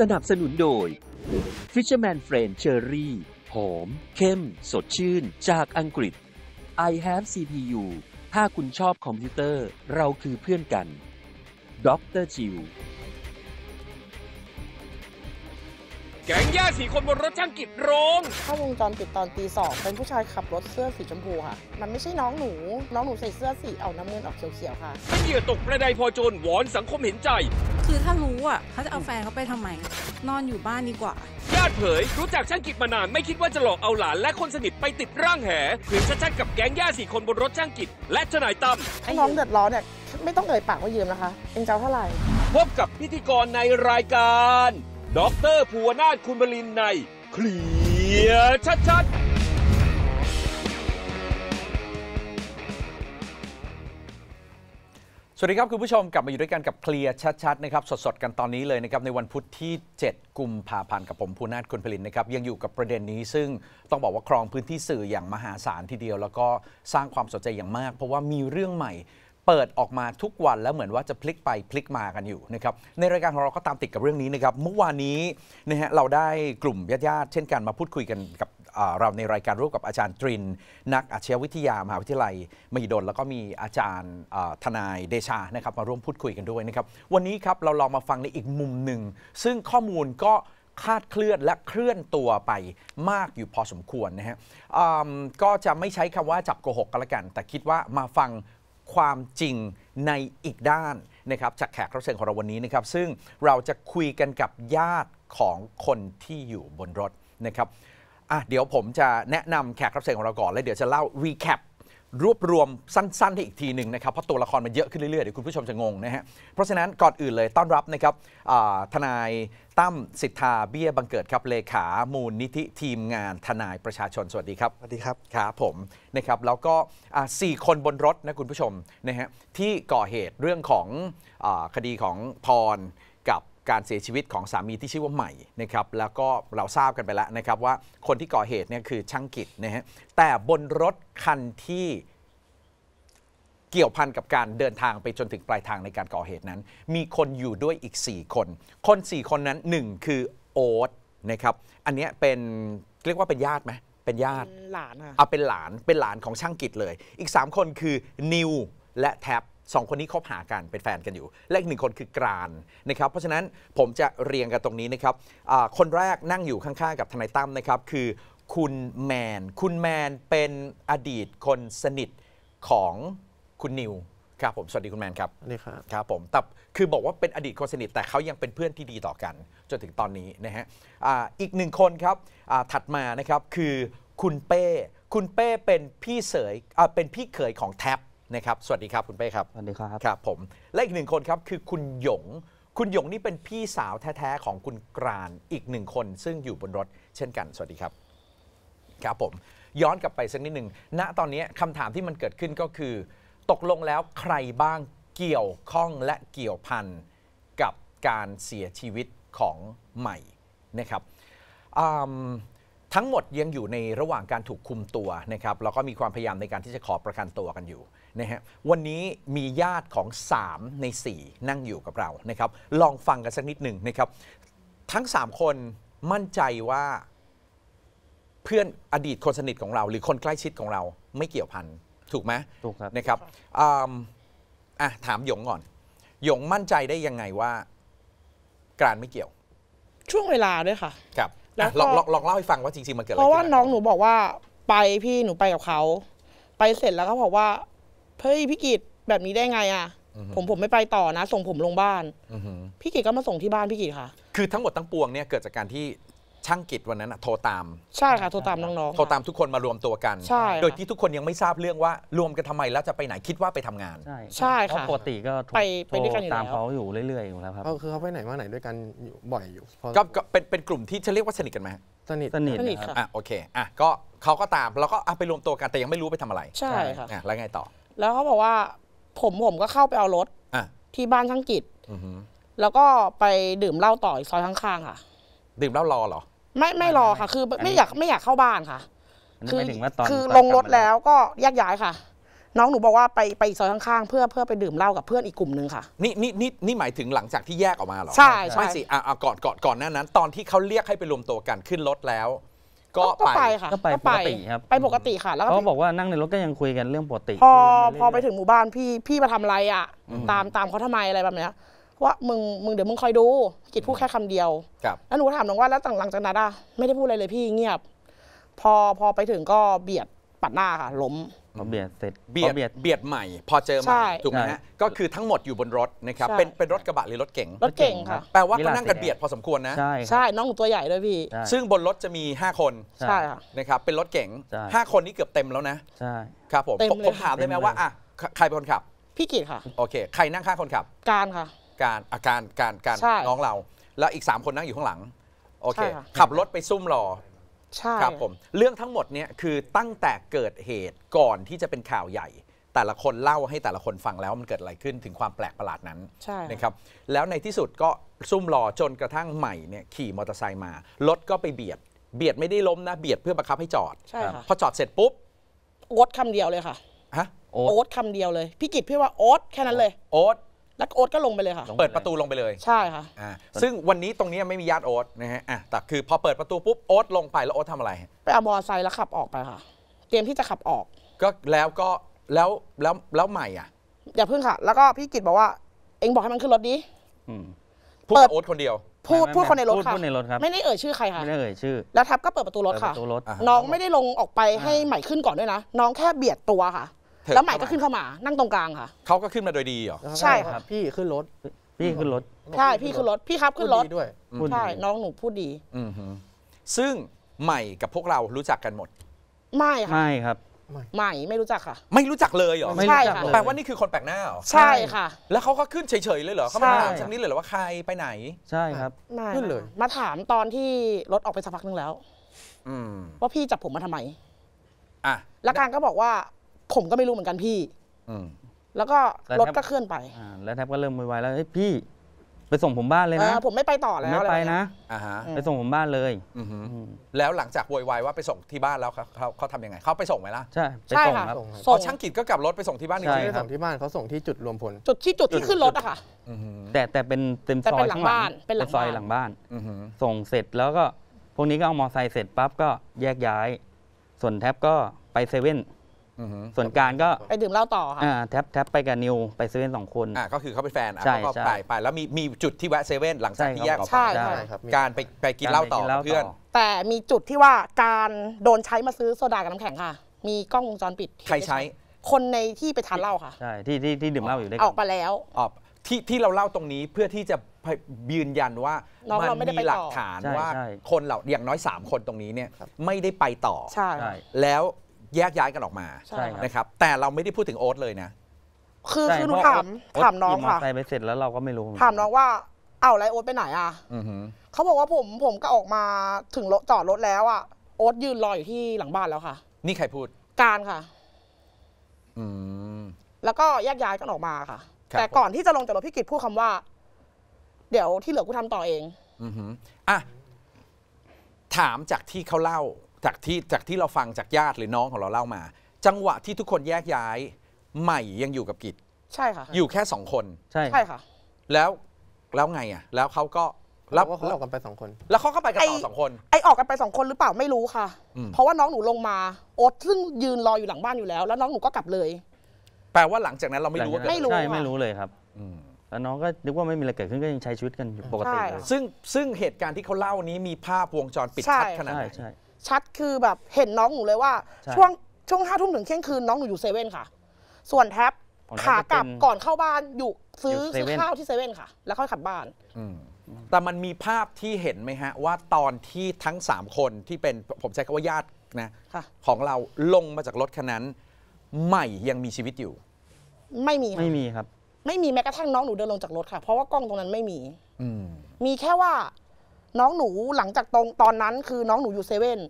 สนับสนุนโดย Fisherman Friend Cherry หอมเข้ม สดชื่นจากอังกฤษ I have CPU ถ้าคุณชอบคอมพิวเตอร์เราคือเพื่อนกันด็อกเตอร์จิวแก๊งย่าสีคนบนรถช่างกิจโรงเข้าวงจรติดตอนตีสองเป็นผู้ชายขับรถเสื้อสีชมพูค่ะ มันไม่ใช่น้องหนู น้องหนูใส่เสื้อสี เอาน้ำเงินออกเขียวๆค่ะเป็นเหยื่อตกประไดพอโจรวอนสังคมเห็นใจ คือถ้ารู้ อ่ะเขาจะเอาแฟนเขาไปทำไม นอนอยู่บ้านดีกว่า ญาติเผย รู้จักช่างกิจมานานไม่คิดว่าจะหลอกเอาหลานและคนสนิทไปติดร่างแห่เื่อชัดๆกับแก๊งย่าสี่คนบนรถช่างกิจและทนายตั้มไอ้น้องเดือดร้อนเนี่ยไม่ต้องเอ่ยปากว่ายืมนะคะเองเจ้าเท่าไหร่พบกับพิธีกรในรายการด็อกเตอร์ภูวนาถคุณบรินในเคลียร์ชัดดสวัสดีครับคุณผู้ชมกลับมาอยู่ด้วยกันกับเคลียร์ชัดดนะครับสดสดกันตอนนี้เลยนะครับในวันพุธที่ 7กุมภาพันธ์กับผมภูนาถคุณผลินนะครับยังอยู่กับประเด็นนี้ซึ่งต้องบอกว่าครองพื้นที่สื่ออย่างมหาศาลทีเดียว แล้วก็สร้างความสนใจอย่างมาก เพราะว่ามีเรื่องใหม่เปิดออกมาทุกวันแล้วเหมือนว่าจะพลิกไปพลิกมากันอยู่นะครับในรายการของเราก็ตามติดกับเรื่องนี้นะครับเมื่อวานนี้นะฮะเราได้กลุ่มญาติๆเช่นกันมาพูดคุยกันกับเราในรายการร่วมกับอาจารย์ตรินนักอาชญาวิทยามหาวิทยาลัยมหิดล แล้วก็มีอาจารย์ทนายเดชานะครับมาร่วมพูดคุยกันด้วยนะครับวันนี้ครับ เราลองมาฟังในอีกมุมหนึ่งซึ่งข้อมูลก็คาดเคลื่อนและเคลื่อนตัวไปมากอยู่พอสมควรนะฮะก็จะไม่ใช้คำว่าจับโกหกกันละกัน แต่คิดว่ามาฟังความจริงในอีกด้านนะครับจากแขกรับเชิญของเราวันนี้นะครับซึ่งเราจะคุยกันกับญาติของคนที่อยู่บนรถนะครับอ่ะเดี๋ยวผมจะแนะนำแขกรับเชิญของเราก่อน แล้วเดี๋ยวจะเล่ารีแคปรวบรวมสั้นๆให้อีกทีหนึ่งนะครับเพราะตัวละครมันเยอะขึ้นเรื่อย ๆ เดี๋ยวคุณผู้ชมจะงงนะฮะเพราะฉะนั้นก่อนอื่นเลยต้อนรับนะครับทนายตั้มสิทธาเบี้ยบังเกิดครับเลขา มูลนิธิทีมงาน ทนายประชาชน สวัสดีครับสวัสดีครับครับผมนะครับแล้วก็สี่คนบนรถนะคุณผู้ชมนะฮะที่ก่อเหตุเรื่องของอคดีของพรกับการเสียชีวิตของสามีที่ชื่อว่าใหม่นะครับแล้วก็เราทราบกันไปแล้วนะครับว่าคนที่ก่อเหตุเนี่ยคือช่างกิจนะฮะแต่บนรถคันที่เกี่ยวพันกับการเดินทางไปจนถึงปลายทางในการก่อเหตุนั้น มีคนอยู่ด้วยอีก 4 คน คน 4 คนนั้น 1 คือโอ๊ตนะครับ อันนี้เป็นเรียกว่าเป็นญาติไหม เป็นญาติหลานอะเอาเป็นหลาน เป็นหลานของช่างกิจเลย อีก 3 คนคือนิวและแท็บสองคนนี้คบหากันเป็นแฟนกันอยู่ และอีกหนึ่งคนคือกรานนะครับ เพราะฉะนั้นผมจะเรียงกันตรงนี้นะครับคนแรกนั่งอยู่ข้างๆ กับทนายตั้มนะครับ คือคุณแมน คุณแมน เป็นอดีต คนสนิทของคุณนิว ครับผม สวัสดีคุณแมนครับนี่ครับครับผมแต่คือบอกว่าเป็นอดีตคนสนิทแต่เขายังเป็นเพื่อนที่ดีต่อกันจนถึงตอนนี้นะฮะอีกหนึ่งคนครับถัดมานะครับคือคุณเป้ คุณเป้เป็นพี่เสยเป็นพี่เขยของแท็บนะครับสวัสดีครับคุณเป้ครับสวัสดีครับครับผมและอีกหนึ่งคนครับคือคุณหยง คุณหยงนี่เป็นพี่สาวแท้ ๆ ของคุณกรานอีกหนึ่งคนซึ่งอยู่บนรถ เช่นกัน สวัสดีครับครับผมย้อนกลับไปสักนิดหนึ่งณตอนนี้คำถามที่มันเกิดขึ้นก็คือตกลงแล้วใครบ้างเกี่ยวข้องและเกี่ยวพันกับการเสียชีวิตของใหม่นะครับทั้งหมดยังอยู่ในระหว่างการถูกคุมตัวนะครับแล้วก็มีความพยายามในการที่จะขอประกันตัวกันอยู่นะฮะวันนี้มีญาติของ3ใน4 นั่งอยู่กับเรานะครับลองฟังกันสักนิดหนึ่งนะครับทั้ง 3 คนมั่นใจว่าเพื่อนอดีตคนสนิทของเราหรือคนใกล้ชิดของเราไม่เกี่ยวพันถูกไหมถูกครับนะครับอ่าะถามหยงก่อนหยงมั่นใจได้ยังไงว่าการไม่เกี่ยว ช่วงเวลาด้วยค่ะ ครับลองลองลองเล่าให้ฟังว่าจริงๆมันเกิดอะไรเพราะว่าน้องหนูบอกว่า ไปพี่หนูไปกับเขาไปเสร็จแล้วเขาบอกว่าเฮ้ยพี่กิตแบบนี้ได้ไง อ่ะ ผมผมไม่ไปต่อนะ ส่งผมลงบ้านพี่กิตก็มาส่งที่บ้านพี่กิตค่ะ คือทั้งหมดทั้งปวงเนี่ยเกิดจากการที่ช่างกิจวันนั้นอะโทรตามใช่ค่ะโทรตามน้องๆโทรตามทุกคนมารวมตัวกันใช่โดยที่ทุกคนยังไม่ทราบเรื่องว่ารวมกันทำไมแล้วจะไปไหนคิดว่าไปทำงาน ใช่ใช่รค่ะปกติก็โทรไปไปด้วยกันตามเขาอยู่เรื่อยๆอยู่แล้วครับก็คือเขาไปไหนมาไหนด้วยกันอยู่บ่อยอยู่ ก็เป็นเป็นกลุ่มที่จะเรียกว่าสนิทกันไหมสนิทสนิทครับ่ะอ่ะโอเคอ่ะก็เขาก็ตามแล้วก็ไปรวมตัวกันแต่ยังไม่รู้ไปทำอะไร ใช่ค่ะแล้วไงต่อ แล้วเขาบอกว่าผมผมก็เข้าไปเอารถอ่ะที่บ้านช่างกิจแล้วก็ไปดื่มเหล้าต่ออีกซอยข้างๆ ค่ะ ดื่มเหล้ารอเหรอไม่ไม่รอค่ะคือไม่อยากไม่อยากเข้าบ้านค่ะ คือคือลงรถแล้วก็แยกย้ายค่ะ น้องหนูบอกว่าไปไปซอยข้างๆ เพื่อเพื่อไปดื่มเหล้ากับเพื่อนอีกกลุ่มหนึ่งค่ะนี่นี่นี่นี่หมายถึงหลังจากที่แยกออกมาหรอใช่ใช่ไม่สิอ่าก่อนก่อนก่อนนน้นนั้นตอนที่เขาเรียกให้ไปรวมตัวกันขึ้นรถแล้ว ก็ไปค่ะก็ไปปกติครับไปปกติค่ะแล้วเขาบอกว่านั่งในรถก็ยังคุยกันเรื่องปกติ พอพอไปถึงหมู่บ้านพี่พี่มาทำอะไรอ่ะตามตามเขาทำไมอะไรแบบเนี้ยว่ามึงมึงเดี๋ยวมึงคอยดู กิจพูดแค่คำเดียวแล้วหนูถามน้องว่าแล้วตหลังจากนั้นอะไม่ได้พูดอะไรเลยพี่เงียบพอพอไปถึงก็เบียดปัดหน้าค่ะล้มเบียดเสร็จเบียดเบียดใหม่ พอเจอใหม่ถูกไหมฮะก็คือทั้งหมดอยู่บนรถนะครับ เป็นเป็นรถกระบะหรือรถเก๋งรถเก๋งค่ะแปลว่าก็นั่งกันเบียดพอสมควรนะ ใช่ ใช่ น้องตัวใหญ่ด้วยพี่ซึ่งบนรถจะมี5คน ใช่ค่ะ นะครับ เป็นรถเก๋ง5คนนี้เกือบเต็มแล้วนะ ใช่ ครับผมผมถามได้ไหมว่าอ่ะใครเป็นคนขับพี่กิตค่ะโอเค ใครนั่งข้างคนขับการค่ะการอาการการการ น้องเรา แล้วอีก 3 คนนั่งอยู่ข้างหลัง โอเค ขับรถไปซุ่มรอ ใช่ครับผมเรื่องทั้งหมดเนี่ยคือตั้งแต่เกิดเหตุก่อนที่จะเป็นข่าวใหญ่ แต่ละคนเล่าให้แต่ละคนฟังแล้วว่ามันเกิดอะไรขึ้นถึงความแปลกประหลาดนั้นใช่นะครับแล้วในที่สุดก็ซุ่มรอจนกระทั่งใหม่เนี่ยขี่มอเตอร์ไซค์มา รถก็ไปเบียด เบียดไม่ได้ล้มนะเบียดเพื่อบังคับให้จอดใช่ค่ะพอจอดเสร็จปุ๊บโอ๊ตคำเดียวเลยค่ะฮะโอ๊ตคำเดียวเลยพี่กิตพี่ว่าโอ๊ตแค่นั้นเลยโอ๊ตแล้วโอ๊ตก็ลงไปเลยค่ะ เปิดประตูลงไปเลย ใช่ค่ะ ซึ่งวันนี้ตรงนี้ไม่มีญาติโอ๊ตนะฮะอ่ะแต่ คือพอเปิดประตูปุ๊บโอ๊ตลงไปแล้วโอ๊ตทำอะไร ไปเอามอไซค์แล้วขับออกไปค่ะ เตรียมที่จะขับออก ก็แล้วก็แล้วแล้วแล้วใหม่อ่ะอย่าเพิ่งค่ะ แล้วก็พี่กิตบอกว่าเอ็งบอกให้มันขึ้นรถดิพูดโอ๊ตคนเดียว พูดพูดคนในรถค่ะพูดในรถครับไม่ได้เอ่ยชื่อใครค่ะ ไม่ได้เอ่ยชื่อ แล้วทับก็เปิดประตูรถค่ะระตูรถ น้องไม่ได้ลงออกไปให้ใหม่ขึ้นก่อนด้วยนะ น้องแค่เบียดตัวค่ะแล้วใหม่ก็ขึ้นเข้ามานั่งตรงกลางค่ะ เขาก็ขึ้นมาโดยดีเหรอ ใช่ครับ พี่ขึ้นรถ พี่ขึ้นรถ ใช่ พี่ขึ้นรถ พี่ครับขึ้นรถด้วย ใช่ น้องหนูพูดดี อืซึ่งใหม่กับพวกเรารู้จักกันหมด ไม่ค่ะไม่ครับ ใหม่ไม่รู้จักค่ะ ไม่รู้จักเลยเหรอ ใช่ค่ะแปลว่านี่คือคนแปลกหน้าเหรอใช่ค่ะ แล้วเขาก็ขึ้นเฉยๆเลยเหรอเขาไม่ถามชักนิดเลยหรือว่าใครไปไหน ใช่ครับขึ้นเลย มาถามตอนที่รถออกไปสักพักนึงแล้วว่าพี่จับผมมาทำไมอ่ะแล้วการก็บอกว่าผมก็ไม่รู้เหมือนกันพี่ อืแล้วก็รถก็เคลื่อนไปอแล้วแทบก็เริ่มโวยวายแล้วเฮ้ยพี่ ไปส่งผมบ้านเลยนะผมไม่ไปต่อแล้วไม่ไปนะอฮไปส่งผมบ้านเลยออืแล้วหลังจากโวยวายว่าไปส่งที่บ้านแล้วเขาเขาทำยังไงเขาไปส่งไหมล่ะ ใช่ไปส่งครับอ๋ส่องช่างกิจก็กลับรถไปส่งที่บ้านอีกทีงส่งที่บ้านเขาส่งที่จุดรวมพลจุดที่จุดที่ขึ้นรถอะค่ะ อืแต่แต่เป็นเต็มซอยหลังข้างหลับ้านงเป็นหลังซอยบ้านหลังบ้านออส่งเสร็จแล้วก็พวกนี้ก็เอามอไซค์เสร็จปั๊บก็แยกย้าย ส่วนแท็บก็ไปเซเว่นส่วนการก็ไปดื่มเหล้าต่อค่ะแท็บแท็บไปกับนิวไปเซเว่นสองคนก็คือเขาเป็นแฟนใช่เขาก็ไปไปแล้วมีมีจุดที่แวะเซเว่นหลังจากที่แยกออกชไปการไปไปกินเหล้าต่อเพื่อน แต่มีจุดที่ว่าการโดนใช้มาซื้อโซดากับน้ำแข็งค่ะมีกล้องวงจรปิด ใครใช้ คนในที่ไปทานเหล้าค่ะใช่ที่ที่ที่ดื่มเหล้าอยู่ด้วยอกัอกไมาแล้วอที่ที่เราเล่าตรงนี้เพื่อที่จะยืนยันว่ามันมีหลักฐานว่า คนเหล่าอย่างน้อย3คนตรงนี้เนี่ยไม่ได้ไปต่อใช่แล้วแยกย้ายกันออกมาใช่ครับนะครับแต่เราไม่ได้พูดถึงโอ๊ตเลยนะคือคือหนูถามถามน้องค่ะไปเสร็จแล้วเราก็ไม่รู้ถามน้องว่าเอาไรโอ๊ตไปไหนอ่ะเขาบอกว่าผมผมก็ออกมาถึงรถจอดรถแล้วอ่ะโอ๊ตยืนรออยู่ที่หลังบ้านแล้วค่ะ นี่ใครพูด การค่ะ อืม แล้วก็แยกย้ายกันออกมาค่ะคแต่ก่อนที่จะลงจากรถพี่กิจพูดคำว่า เดี๋ยวที่เหลือกูทำต่อเอง อืออ่ะถามจากที่เขาเล่าจากที่จากที่เราฟังจากญาติหรือน้องของเราเล่ามา จังหวะที่ทุกคนแยกย้าย ใหม่ยังอยู่กับกิจใช่ค่ะ อยู่แค่สองคนใช่ใช่ค่ะแล้วแล้วไงอ่ะแล้วเขาก็แล้วกเขาออกกันไปสองคนแล้วเขาก็ไปกันต่อสองคน ไอออกกันไปสองคนหรือเปล่าไม่รู้ค่ะ เพราะว่าน้องหนูลงมาโอ๊ตซึ่งยืนรออยู่หลังบ้านอยู่แล้ว แล้วน้องหนูก็กลับเลย แปลว่าหลังจากนั้นเราไม่รู้ไม่รู้ใช่ไม่รู้เลยครับแล้วน้องก็นึกว่าไม่มีอะไรเกิดขึ้นก็ยังใช้ชีวิตกันอยู่ปกติเลยซึ่งซึ่งเหตุการณ์ที่เขาเล่านี้มีภาพวงจรปิดชัดขนาดใช่ไหนใช่ชัดคือแบบเห็นน้องหนูเลยว่า ช่ช่วงช่วงห้าทุ่มถึงเที่ยงคืนน้องหนูอยู่เซเว่นค่ะ ส่วนแท็บขากลับก่อนเข้าบ้านอยู่ซื้อซื้อข้าวที่เซเว่นค่ะ แล้วค่อยขับบ้านแต่มันมีภาพที่เห็นไหมฮะ ว่าตอนที่ทั้ง3คนที่เป็นผมใช้คำว่าญาตินะะของเราลงมาจากรถคันนั้นใหม่ยังมีชีวิตอยู่ ไม่มีคไม่มีครับ ไม่มีแม้กระทั่งน้องหนูเดินลงจากรถค่ะ เพราะว่ากล้องตรงนั้นไม่มี อืมีแค่ว่าน้องหนูหลังจากตรงตอนนั้นคือน้องหนูอยู่เซเว่น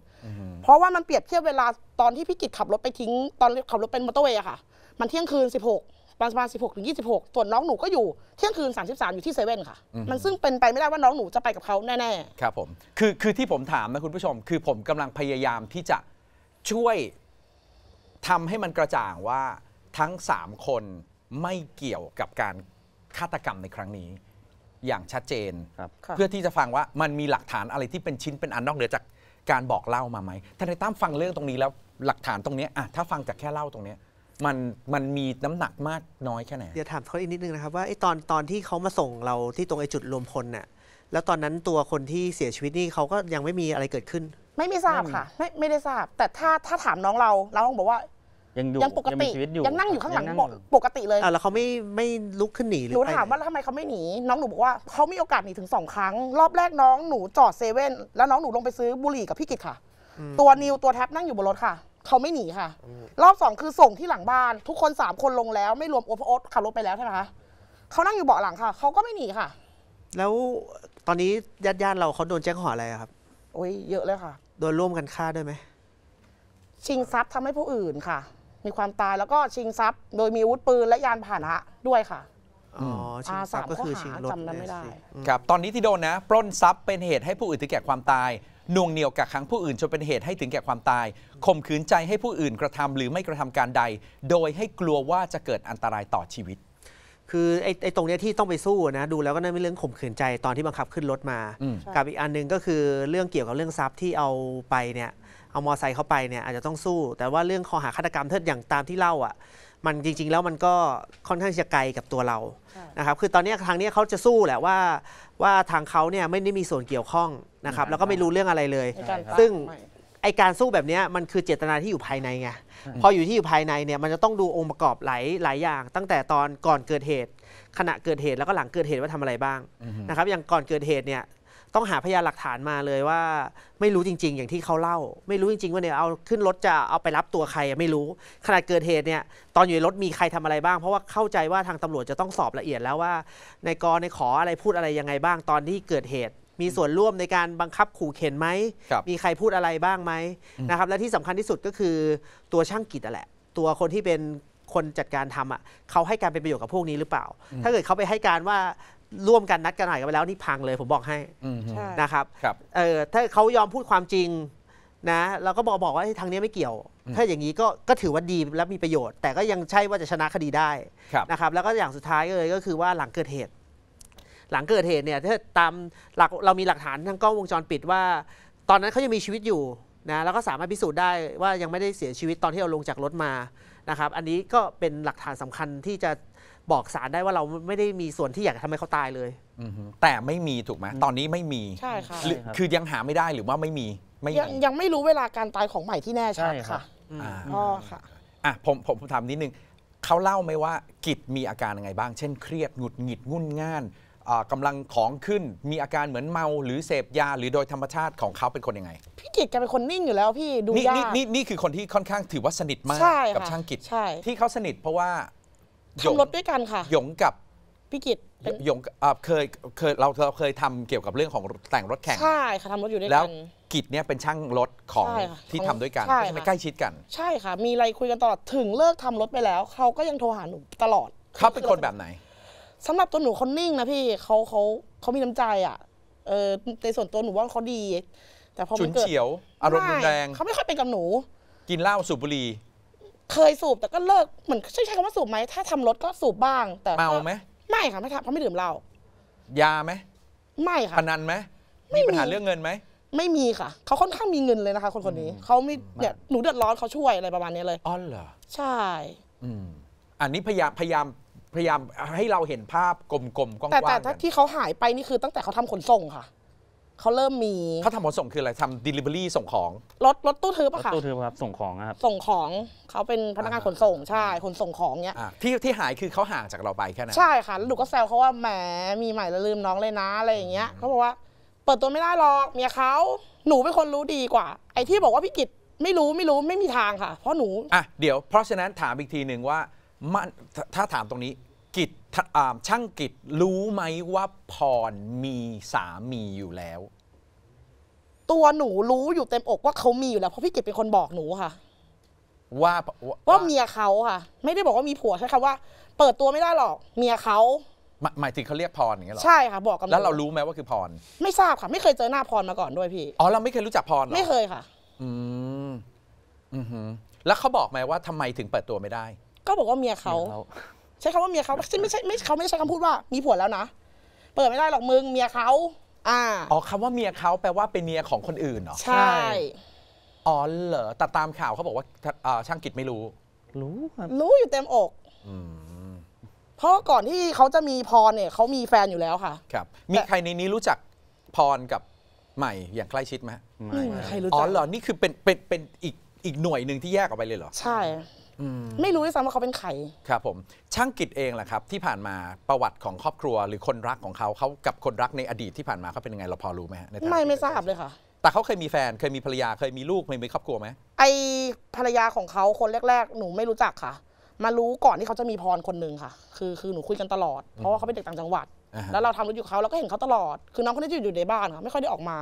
เพราะว่ามันเปรียบเทียบเวลาตอนที่พี่กิจขับรถไปทิ้งตอนขับรถเป็นมอเตอร์เวย์ค่ะ มันเที่ยงคืน 16ประมาณสิบหกถึงี่ส่วนน้องหนูก็อยู่ เที่ยงคืน33อยู่ที่เซเว่นค่ะมันซึ่งเป็นไปไม่ได้ว่าน้องหนูจะไปกับเขาแน่ ๆ ครับผมคือคือที่ผมถามนะคุณผู้ชม คือผมกำลังพยายามที่จะช่วยทำให้มันกระจ่างว่าทั้ง3คนไม่เกี่ยวกับการฆาตกรรมในครั้งนี้อย่างชัดเจนเพื่อที่จะฟังว่ามันมีหลักฐานอะไรที่เป็นชิ้นเป็นอันนอกเหนือจากการบอกเล่ามาไหมทนายตั้มฟังเรื่องตรงนี้ แล้วหลักฐานตรงนี้อะถ้าฟังจากแค่เล่าตรงนี้มันมันมีน้ำหนักมากน้อยแค่ไหนเดี๋ยวถามเขาอีกนิดนึงนะครับว่าไอ้ตอนตอนที่เขามาส่งเราที่ตรงไอ้จุดรวมพลเนี่ยแล้วตอนนั้นตัวคนที่เสียชีวิตนี่เขาก็ยังไม่มีอะไรเกิดขึ้น ไม่มีทราบค่ะ ไม่ไม่ได้ทราบ แต่ถ้าถ้าถามน้องเราเราต้องบอกว่ายังอยู่ยังปกติอยู่ยังนั่งอยู่ข้างหลังปกติเลยอ่ะแล้วเขาไม่ไม่ลุกขึ้นหนีหรือหนูถามว่าแล้วทำไมเขาไม่หนี น้องหนูบอกว่า เขามีโอกาสหนีถึงสองครั้ง รอบแรกน้องหนูจอดเซเว่นแล้วน้องหนูลงไปซื้อบุหรี่กับพี่กิตค่ะ ตัวนิวตัวแท็บนั่งอยู่บนรถค่ะเขาไม่หนีค่ะ รอบสองคือส่งที่หลังบ้าน ทุกคนสามคนลงแล้วไม่รวมโอพโอตขับรถไปแล้วใช่ไหมคะเขานั่งอยู่เบาะหลังค่ะเขาก็ไม่หนีค่ะ แล้วตอนนี้ญาติญาติเราเขาโดนแจ้งข้อหาอะไรครับโอ้ยเยอะเลยค่ะ โดนร่วมกันฆ่าด้วยไหมชิงทรัพย์ทำให้ผู้อื่นค่ะมีความตายแล้วก็ชิงทรัพย์โดยมีอาวุธปืนและยานพาหนะด้วยค่ะอ๋อชิงทรัพย์ก็คือชิงรถจำนั้นไม่ได้ครับตอนนี้ที่โดนนะปล้นทรัพย์เป็นเหตุให้ผู้อื่นถึงแก่ความตายนวงเหนียวกักขังผู้อื่นจนเป็นเหตุให้ถึงแก่ความตายข่มขืนใจให้ผู้อื่นกระทำหรือไม่กระทำการใด โดยให้กลัวว่าจะเกิดอันตรายต่อชีวิตคือไอ้ไอตรงเนี้ยที่ต้องไปสู้นะดูแล้วก็น่าเป็นเรื่องข่มขืนใจตอนที่บังคับขึ้นรถมากับอีกอันหนึงก็คือเรื่องเกี่ยวกับเรื่องทรัพย์ที่เอาไปเนี่ยเอามอไซค์เข้าไปเนี่ยอาจจะต้องสู้ แต่ว่าเรื่องข้อหาฆาตกรรมเทิดอย่างตามที่เล่าอ่ะมันจริงๆแล้วมันก็ค่อนข้างจะไกลกับตัวเรานะครับคือตอนนี้ทางเนี้ยเขาจะสู้แหละว่าว่าทางเขาเนี่ยไม่ได้มีส่วนเกี่ยวข้องนะครับแล้วก็ไม่รู้เรื่องอะไรเลย ซึ่งไอการสู้แบบนี้มันคือเจตนาที่อยู่ภายในไงพออยู่ที่อยู่ภายในเนี่ยมันจะต้องดูองค์ประกอบหลายหลายอย่าง ตั้งแต่ตอนก่อนเกิดเหตุขณะเกิดเหตุแล้วก็หลังเกิดเหตุว่าทำอะไรบ้างนะครับอย่างก่อนเกิดเหตุเนี่ยต้องหาพยานหลักฐานมาเลยว่าไม่รู้จริง ๆอย่างที่เขาเล่าไม่รู้จริงๆว่าเนี่ยเอาขึ้นรถจะเอาไปรับตัวใครไม่รู้ขณะเกิดเหตุเนี่ยตอนอยู่ในรถมีใครทำอะไรบ้าง เพราะว่าเข้าใจว่าทางตำรวจจะต้องสอบละเอียดแล้วว่า ในกรในขออะไรพูดอะไรยังไงบ้างตอนที่เกิดเหตุมีส่วนร่วมในการบังคับขู่เข็นไหม มีใครพูดอะไรบ้างไหมนะครับ และที่สำคัญที่สุดก็คือตัวช่างกิจแหละ ตัวคนที่เป็นคนจัดการทำอ่ะเขาให้การเป็นประโยชน์กับพวกนี้หรือเปล่า ถ้าเกิดเขาไปให้การว่าร่วมกันนัดกันหน่อยกันไปแล้วนี่พังเลย ผมบอกให้นะครับบออถ้าเขายอมพูดความจริงนะ เราก็บอกบอกว่าทางนี้ไม่เกี่ยว ถ้าอย่างนี้ก็ก็ถือว่าดีและมีประโยชน์แต่ก็ยังใช่ว่าจะชนะคดีได้นะครับแล้วก็อย่างสุดท้ายเลยก็คือว่าหลังเกิดเหตุหลังเกิดเหตุเนี่ยถ้าตามหลักเรามีหลักฐานทางกล้องวงจรปิดว่า ตอนนั้นเขายังมีชีวิตอยู่นะแล้วก็สามารถพิสูจน์ได้ ว่ายังไม่ได้เสียชีวิตตอนที่เราลงจากรถมานะครับ อันนี้ก็เป็นหลักฐานสำคัญที่จะบอกสารได้ว่าเราไม่ได้มีส่วนที่อยากทำให้เขาตายเลย แต่ไม่มีถูกไหมตอนนี้ไม่มีใช่ค่ะคือยังหาไม่ได้หรือว่าไม่มีไม่ยังยังไม่รู้เวลาการตายของใหม่ที่แน่ชัดค่ะอ๋อค่ะอ่ะผมผมถามนิดนึงเขาเล่าไหมว่ากิจมีอาการยังไงบ้างเช่นเครียดหงุดหงิดงุนง่านกำลังของขึ้นมีอาการเหมือนเมาหรือเสพยา หรือโดยธรรมชาติของเขาเป็นคนยังไงพี่กิจแกเป็นคนนิ่งอยู่แล้ว พี่ดูยากนี่นี่คือคนที่ค่อนข้างถือว่าสนิทมากกับช่างกิจที่เขาสนิท เพราะว่าทำรถด้วยกันค่ะหยงกับพี่กิจหยงเคยเคยเราเราเคยทำเกี่ยวกับเรื่องของแต่งรถแข่งใช่ค่ะทำรถอยู่ด้วยกันแล้ว กิจเนี่ยเป็นช่างรถของที่ทำด้วยกันใช่ไหมใกล้ชิดกัน ใช่ค่ะ มีอะไรคุยกันตลอดถึงเลิกทำรถไปแล้ว เขาก็ยังโทรหาหนูตลอดเขาเป็นคนแบบไหนสำหรับตัวหนูเขานิ่งนะพี่เขาเขาเขามีน้ำใจอ่ะเออในส่วนตัวหนูว่าเขาดี แต่พอมันเกิดเฉียว อารมณ์รุนแรงเขาไม่ค่อยเป็นกับหนู กินเหล้าสูบบุหรี่เคยสูบแต่ก็เลิก เหมือนใช่ใช่คำว่าสูบไหม ถ้าทำรถก็สูบบ้าง แต่เมาไหมไม่ค่ะไม่ทำเขาไม่ดื่มเหล้ายาไหมไม่ค่ะพนันไหมมีปัญหาเรื่องเงินไหมไม่มีค่ะเขาค่อนข้างมีเงินเลยนะคะ คนคนนี้เขาไม่เนี่ยหนูเดือดร้อนเขาช่วยอะไรประมาณนี้เลยอ๋อเหรอใช่ อืมอันนี้พยายามพยายามพยายามให้เราเห็นภาพกลมๆกว้างๆแต่แต่ถ้าที่เขาหายไปนี่คือตั้งแต่เขาทำขนส่งค่ะเขาเริ่มมี เขาทำขนส่งคืออะไรทำ delivery ส่งของ รถ รถตู้ทึบอะค่ะตู้ทึบครับส่งของครับส่งของเขาเป็นพนักงานขนส่ง ใช่ขนส่งของเนี้ย ที่ที่หายคือเขาห่างจากเราไปแค่นั้นใช่ค่ะแล้วหนูก็แซวเขาว่าแหมมีใหม่แล้วลืมน้องเลยนะอะไรอย่างเงี้ยเขาบอกว่า เปิดตัวไม่ได้หรอกเมียเขา หนูเป็นคนรู้ดีกว่า ไอ้ที่บอกว่าพี่กิจไม่รู้ไม่รู้ไม่มีทางค่ะเพราะหนูอ่ะเดี๋ยวเพราะฉะนั้นถามอีกทีหนึ่งว่ามันถ้าถามตรงนี้กิจช่างกิจรู้ไหมว่าพรมีสามีอยู่แล้ว ตัวหนูรู้อยู่เต็มอกว่าเขามีอยู่แล้วเพราะพี่กิจเป็นคนบอกหนูค่ะ ว่าว่าเมียเขาค่ะ ไม่ได้บอกว่ามีผัวใช่คำว่าเปิดตัวไม่ได้หรอก เมียเขาหมายถึงเขาเรียกพรอย่างเงี้ยหรอใช่ค่ะ บอกกันแล้วเรารู้ไหมว่าคือพร ไม่ทราบค่ะไม่เคยเจอหน้าพรมาก่อนด้วยพี่อ๋อเราไม่เคยรู้จักพรหรอไม่เคยค่ะ อืมอือฮึแล้วเขาบอกไหมว่าทำไมถึงเปิดตัวไม่ได้ก็บอกว่าเมียเขาใช้คำว่าเมียเขาไม่ใช่ไม่เขาไม่ใช้คำพูดว่ามีผัวแล้วนะ เปิดไม่ได้หรอกมึงเมียเขาอ่าอ๋อคำว่าเมียเขาแปลว่าเป็นเมียของคนอื่นเหรอใช่อ๋อเหรอแต่ตามข่าวเขาบอกว่าช่างกิจไม่รู้ รู้รู้อยู่เต็มอกเพราะก่อนที่เขาจะมีพรเนี่ยเขามีแฟนอยู่แล้วค่ะ ครับมีใครในนี้รู้จักพรกับใหม่อย่างใกล้ชิดไหมไม่ใครรู้จักอ๋อเหรอนี่คือเป็นเป็นเป็นอีกอีกหน่วยหนึ่งที่แยกออกไปเลยเหรอ ใช่ไม่รู้ด้วยซ้ำว่าเขาเป็นใคร ครับผม ช่างกิจเองแหละครับ ที่ผ่านมาประวัติของครอบครัวหรือคนรักของเขาเขากับคนรักในอดีตที่ผ่านมาเขาเป็นยังไงเราพอรู้ไหมไม่ ไม่ทราบเลยค่ะ แต่เขาเคยมีแฟนเคยมีภรรยาเคยมีลูกเคยมีครอบครัวไหมไอภรรยาของเขาคนแรกๆหนูไม่รู้จักค่ะ มารู้ก่อนที่เขาจะมีพรคนหนึ่งค่ะ คือคือหนูคุยกันตลอดเพราะว่าเขาเป็นเด็กต่างจังหวัด แล้วเราทำรถอยู่เขาเราก็เห็นเขาตลอด คือน้องเขาได้อยู่ในบ้านค่ะ ไม่ค่อยได้ออกมา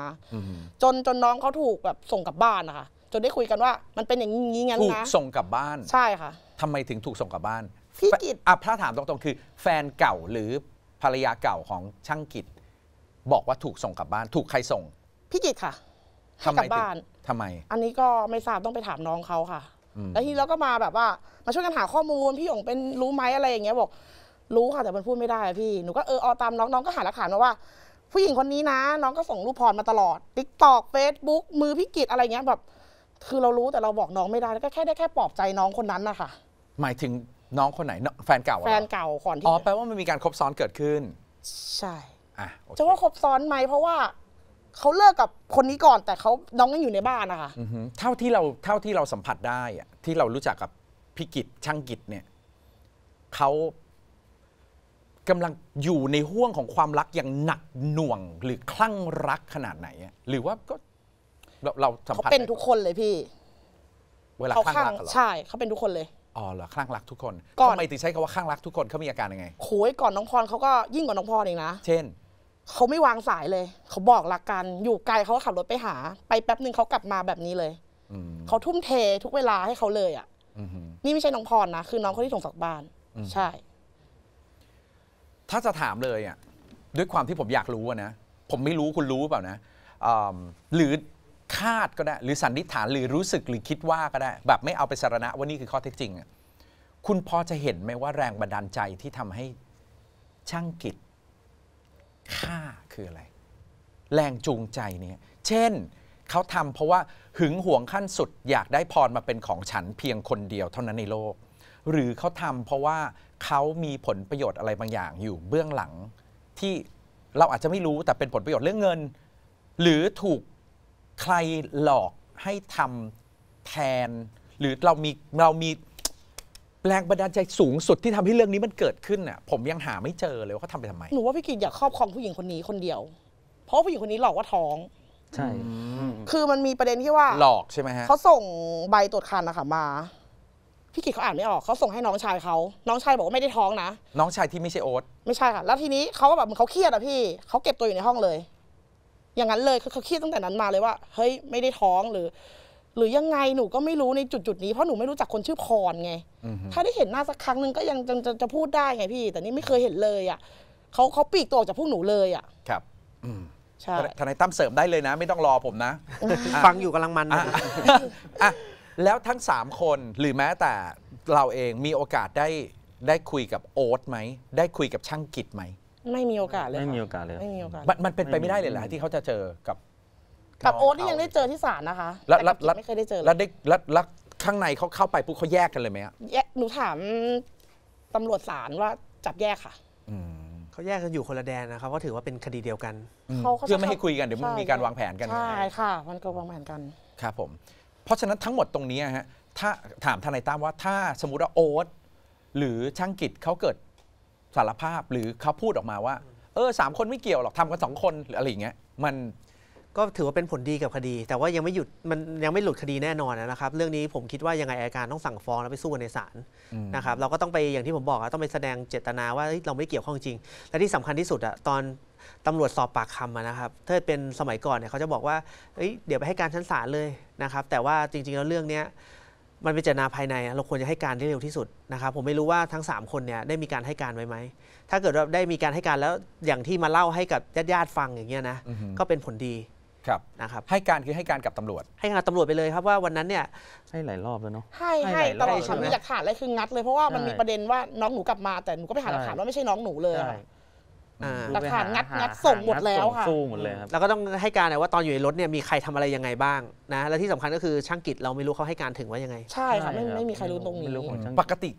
จนจนน้องเขาถูกแบบส่งกลับบ้านนะคะจนได้คุยกันว่ามันเป็นอย่างนี้งั้นถูกนะส่งกลับบ้าน ใช่ค่ะทำไมถึงถูกส่งกลับบ้านพี่กิจอ่ะพระถามตรงๆคือ แฟนเก่าหรือภรรยาเก่าของช่างกิจบอกว่าถูกส่งกลับบ้าน ถูกใครส่งพี่กิจค่ะให้กลับบ้านทำไม อันนี้ก็ไม่ทราบต้องไปถามน้องเขาค่ะแล้วที้เราก็มาแบบว่า มาช่วยกันหาข้อมูลพี่หยงเป็นรู้ไหมอะไรอย่างเงี้ยบอก รู้ค่ะแต่มันพูดไม่ได้พี่หนูก็เออเอาตามน้องน้องก็หาหลักฐานมาว่า ผู้หญิงคนนี้นะ น้องก็ส่งรูปพรมาตลอดติ๊กตอกเฟซบุ๊กมือพี่กิจอะไรเงี้ยแบบคือเรารู้แต่เราบอกน้องไม่ได้แล้วก็แค่ได้แค่ปลอบใจน้องคนนั้นนะคะหมายถึงน้องคนไหนแฟนเก่าอแฟนเก่าก่อนที่อ๋อแปลว่ามันมีการคบซ้อนเกิดขึ้น ใช่อ่ะจะว่าคบซ้อนไหม เพราะว่าเขาเลิกกับคนนี้ก่อน แต่เขาน้องยังอยู่ในบ้านนะคะเท่าที่เราเท่าที่เราสัมผัสได้อะที่เรารู้จักกับพิกิจช่างกิจเนี่ยเขากำลังอยู่ในห่วงของความรักอย่างหนักหน่วงหรือคลั่งรักขนาดไหนหรือว่าก็เราเราสัมผัสเขาเป็นทุกคนเลยพี่ เวลาข้างรักเหรอใช่ เขาเป็นทุกคนเลย อ๋อเหรอข้างรักทุกคนก่อนทำไมตึงใช้คำว่าข้างรักทุกคนเขามีอาการยังไงโอยก่อนน้องพรเขาก็ยิ่งกว่าน้องพรเองนะ เช่น เขาไม่วางสายเลยเขาบอกรักกันอยู่ไกลเขาก็ขับรถไปหา ไปแป๊บหนึ่งเขากลับมาแบบนี้เลย อืเขาทุ่มเททุกเวลาให้เขาเลยอ่ะอืนี่ไม่ใช่น้องพรนะคือน้องคนที่ส่งฝากบ้านใช่ ถ้าจะถามเลยอ่ะด้วยความที่ผมอยากรู้นะผมไม่รู้คุณรู้เปล่านะหรือคาดก็ได้ หรือสันนิษฐานหรือรู้สึก หรือคิดว่าก็ได้แบบไม่เอาไปสารณะว่านี่คือข้อเท็จจริง คุณพอจะเห็นไหมว่าแรงบันดาลใจที่ทำให้ช่างกิจฆ่าคืออะไร แรงจูงใจเนี่ยเช่นเขาทำเพราะว่าหึงหวงขั้นสุดอยากได้พรมาเป็นของฉัน เพียงคนเดียวเท่านั้นในโลก หรือเขาทำเพราะว่าเขามีผลประโยชน์อะไรบางอย่าง อยู่เบื้องหลังที่เราอาจจะไม่รู้แต่เป็นผลประโยชน์เรื่องเงินหรือถูกใครหลอกให้ทำแทน หรือเรามีเรามีแรงบันดาลใจสูงสุดที่ทำให้เรื่องนี้มันเกิดขึ้นอ่ะผมยังหาไม่เจอเลยว่าเขาทำไปทำไมหนูว่าพี่กิจอยากครอบครองผู้หญิงคนนี้คนเดียว เพราะผู้หญิงคนนี้หลอกว่าท้อง ใช่ คือมันมีประเด็นที่ว่า หลอกใช่ไหมฮะเขาส่งใบตรวจคันนะคะมา พี่กิจเขาอ่านไม่ออกเขาส่งให้น้องชายเขาน้องชายบอกว่าไม่ได้ท้องนะน้องชายที่ไม่ใช่โอ๊ตไม่ใช่ค่ะแล้วทีนี้เขาก็แบบเหมือนเขาเครียดอะพี่เขาเก็บตัวอยู่ในห้องเลยอย่างนั้นเลยเขาเคิียดตั้งแต่นั้นมาเลยว่าเฮ้ยไม่ได้ท้องหรือ หรือยังไงหนูก็ไม่รู้ในจุดจุดนี้เพราะหนูไม่รู้จักคนชื่อพรไงถ้าได้เห็นหน้าสักครั้งหนึ่งก็ยังจะจะจะพูดได้ไงพี่แต่นี่ไม่เคยเห็นเลยอ่ะเขาเขาปีกตัวออกจากพวกหนูเลยอ่ะ ครับใช่ทนายตั้มเสริมได้เลยนะ ไม่ต้องรอผมนะฟังอยู่กำลังมันอ่ะแล้วทั้งสามคนหรือแม้แต่เราเองมีโอกาสได้ได้คุยกับโอ๊ตไหมได้คุยกับช่างกิจไหมไม่มีโอกาสเลย ไม่มีโอกาสเลยไม่มีโอกาสมันเป็นไปไม่ได้เลยเหรอที่เขาจะเจอกับกับโอ๊ตนี่ยังได้เจอที่ศาลนะคะ แล้ว ไม่เคยได้เจอ แล้วได้แล้วข้างในเขาเข้าไปปุ๊บเขาแยกกันเลยไหมอะแยก หนูถามตำรวจศาลว่าจับแยกค่ะเขาแยกกันอยู่คนละแดนนะครับก็ถือว่าเป็นคดีเดียวกัน เพื่อไม่ให้คุยกัน เดี๋ยวมันมีการวางแผนกัน ใช่ค่ะ มันก็วางแผนกัน ครับผม เพราะฉะนั้นทั้งหมดตรงนี้ฮะ ถ้าถามทนายตั้มว่าถ้าสมมติว่าโอ๊ตหรือช่างกิจเขาเกิดสารภาพหรือเขาพูดออกมาว่า เออสามคนไม่เกี่ยวหรอกทำกันสองคนหรืออะไรอย่างเงี้ยมันก็ถือว่าเป็นผลดีกับคดี แต่ว่ายังไม่หยุดมันยังไม่หลุดคดีแน่นอนนะครับ เรื่องนี้ผมคิดว่ายังไงอายการต้องสั่งฟ้องแล้วไปสู้กันในศาลนะครับเราก็ต้องไปอย่างที่ผมบอกต้องไปแสดงเจตนาว่าเราไม่เกี่ยวข้องจริง และที่สำคัญที่สุดอะตอนตำรวจสอบปากคำนะครับถ้าเป็นสมัยก่อนเนี่ยเขาจะบอกว่าเเดี๋ยวไปให้การชั้นศาลเลยนะครับ แต่ว่าจริง ๆแล้วเรื่องเนี้ยมันเป็นเจตนาภายใน เราควรจะให้การได้เร็วที่สุดนะครับผมไม่รู้ว่าทั้ง 3 คนเนี่ยได้มีการให้การไว้ไหมถ้าเกิดว่าได้มีการให้การแล้วอย่างที่มาเล่าให้กับญาติญาติฟังอย่างเงี้ยนะก็เป็นผลดีครับนะครับ ให้การคือให้การกับตำรวจให้การตำรวจไปเลยครับ ว่าวันนั้นเนี่ยให้หลายรอบแล้วเนาะให้ให้ตลอดมีหลักฐานอะไรคืองัดเลยเพราะว่ามันมีประเด็นว่าน้องหนูกลับมาแต่หนูก็ไปหาหลักฐานว่าไม่ใช่น้องหนูเลยหลักฐานงัดงัดส่งหมดแล้วค่ะสู้หมดเลยครับ แล้วก็ต้องให้การว่าตอนอยู่ในรถเนี่ยมีใครทำอะไรยังไงบ้างนะ และที่สำคัญก็คือช่างกิจเราไม่รู้เขาให้การถึงว่ายังไง ใช่ค่ะไม่ไม่มีใครรู้ตรงนี้ ปกติ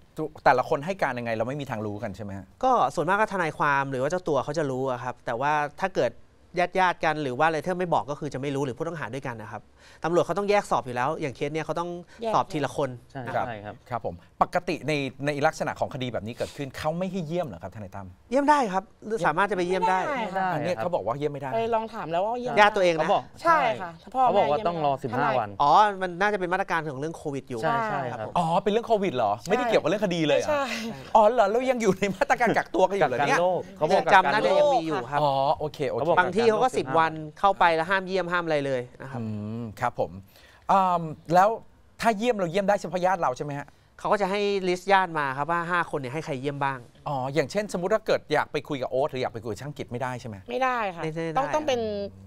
แต่ละคนให้การยังไงเราไม่มีทางรู้กันใช่ไหมก็ส่วนมากก็ทนายความหรือว่าเจ้าตัวเขาจะรู้ครับ แต่ว่าถ้าเกิดญาติญาติกันหรือว่าอะไรถ้าไม่บอกก็คือจะไม่รู้หรือผู้ต้องหาด้วยกันนะครับตำรวจเขาต้องแยกสอบอยู่แล้ว อย่างเคสเนี้ยเขาต้องสอบทีละคนใช่ครัใช่บครับครับผมปกติในในลักษณะของคดีแบบนี้เกิดขึ้นเขาไม่ให้เยี่ยมหรอครับทนายตั้มเยี่ยมได้ครับสามารถจะไปเยี่ยมได้ได้อันนี้เขาบอกว่าเยี่ยมไม่ได้ไปลองถามแล้วว่าเยี่ยมญาติตัวเองเขานะบอกใช่ค่ะพ่เขาบอกว่าต้องรอทนาย15 วันอ๋อมันน่าจะเป็นมาตรการของเรื่องโควิดอยู่ใช่ใช่ครับอ๋อเป็นเรื่องโควิดเหรอไม่ได้เกี่ยวกับเรื่องคดีเลยอ๋อเหรอแล้วยังอยู่ในมาตรการกักตัวกันอกัยู่กเหรอกันเนี่ยโรคเขาบอกกักกักกันโรคจำน่าจะยังมีอยู่ครับอ๋อโอเคโอเคเขาบอกบางที่ที่เขาก็10 วันเข้าไปแล้วห้ามเยี่ยมห้ามอะไรเลยนะครับครับผมแล้วถ้าเยี่ยมเราเยี่ยมได้เฉพาะญาติเราใช่ไหมฮะเขาก็จะให้ลิสต์ญาติมาครับว่า 5 คนเนี่ยให้ใครเยี่ยมบ้างอ๋ออย่างเช่น สมมุติถ้าเกิดอยากไปคุยกับโอ๊ตหรืออยากไปคุยกับช่างกิจไม่ได้ใช่ไหมไม่ได้ค่ะต้องต้องเป็น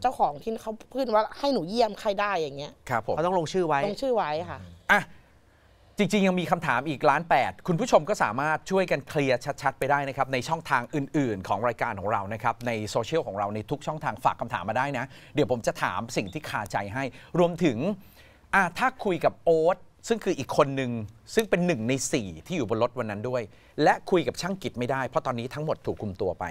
เจ้าของที่เขาพึ้นว่าให้หนูเยี่ยมใครได้อย่างเงี้ยครับผมเขาต้องลงชื่อไว้ลงชื่อไว้ค่ะอ่ะจริงๆ ยังมีคำถามอีกล้านแคุณผู้ชมก็สามารถช่วยกันเคลียร์ชัดๆ ไปได้นะครับ ในช่องทางอื่นๆ ของรายการของเรานะครับ ในโซเชียลของเราในทุกช่องทางฝากคำถามมาได้นะ เดี๋ยวผมจะถามสิ่งที่คาใจให้ รวมถึงถ้าคุยกับโอ๊ตซึ่งคืออีกคนหนึ่งซึ่งเป็นหนึ่งใน 4 ที่อยู่บนรถวันนั้นด้วย และคุยกับช่างกิจไม่ได้เพราะตอนนี้ทั้งหมดถูกคุมตัวไป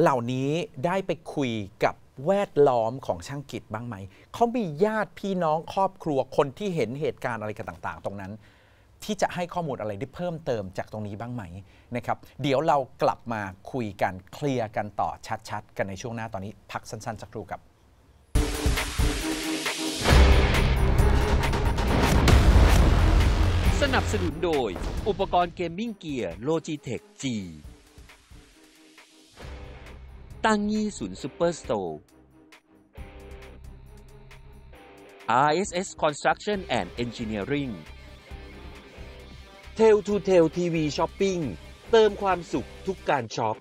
เหล่านี้ได้ไปคุยกับแวดล้อมของช่างกิจบ้างไหม เขามีญาติพี่น้องครอบครัวคนที่เห็นเหตุการณ์อะไรกันต่าง ๆ ตรงนั้น ที่จะให้ข้อมูลอะไรได้เพิ่มเติมจากตรงนี้บ้างไหมนะครับ เดี๋ยวเรากลับมาคุยกันเคลียร์กันต่อชัด ๆ กันในช่วงหน้าตอนนี้ พักสั้นๆ สักครู่ครับ สนับสนุนโดย อุปกรณ์เกมมิ่งเกียร์โลจิเทค G ตั้งยี่ศูนย์ซูเปอร์สโตร์ RSS Construction and Engineering t a l to t a l TV Shopping เติมความสุขทุกการช็อป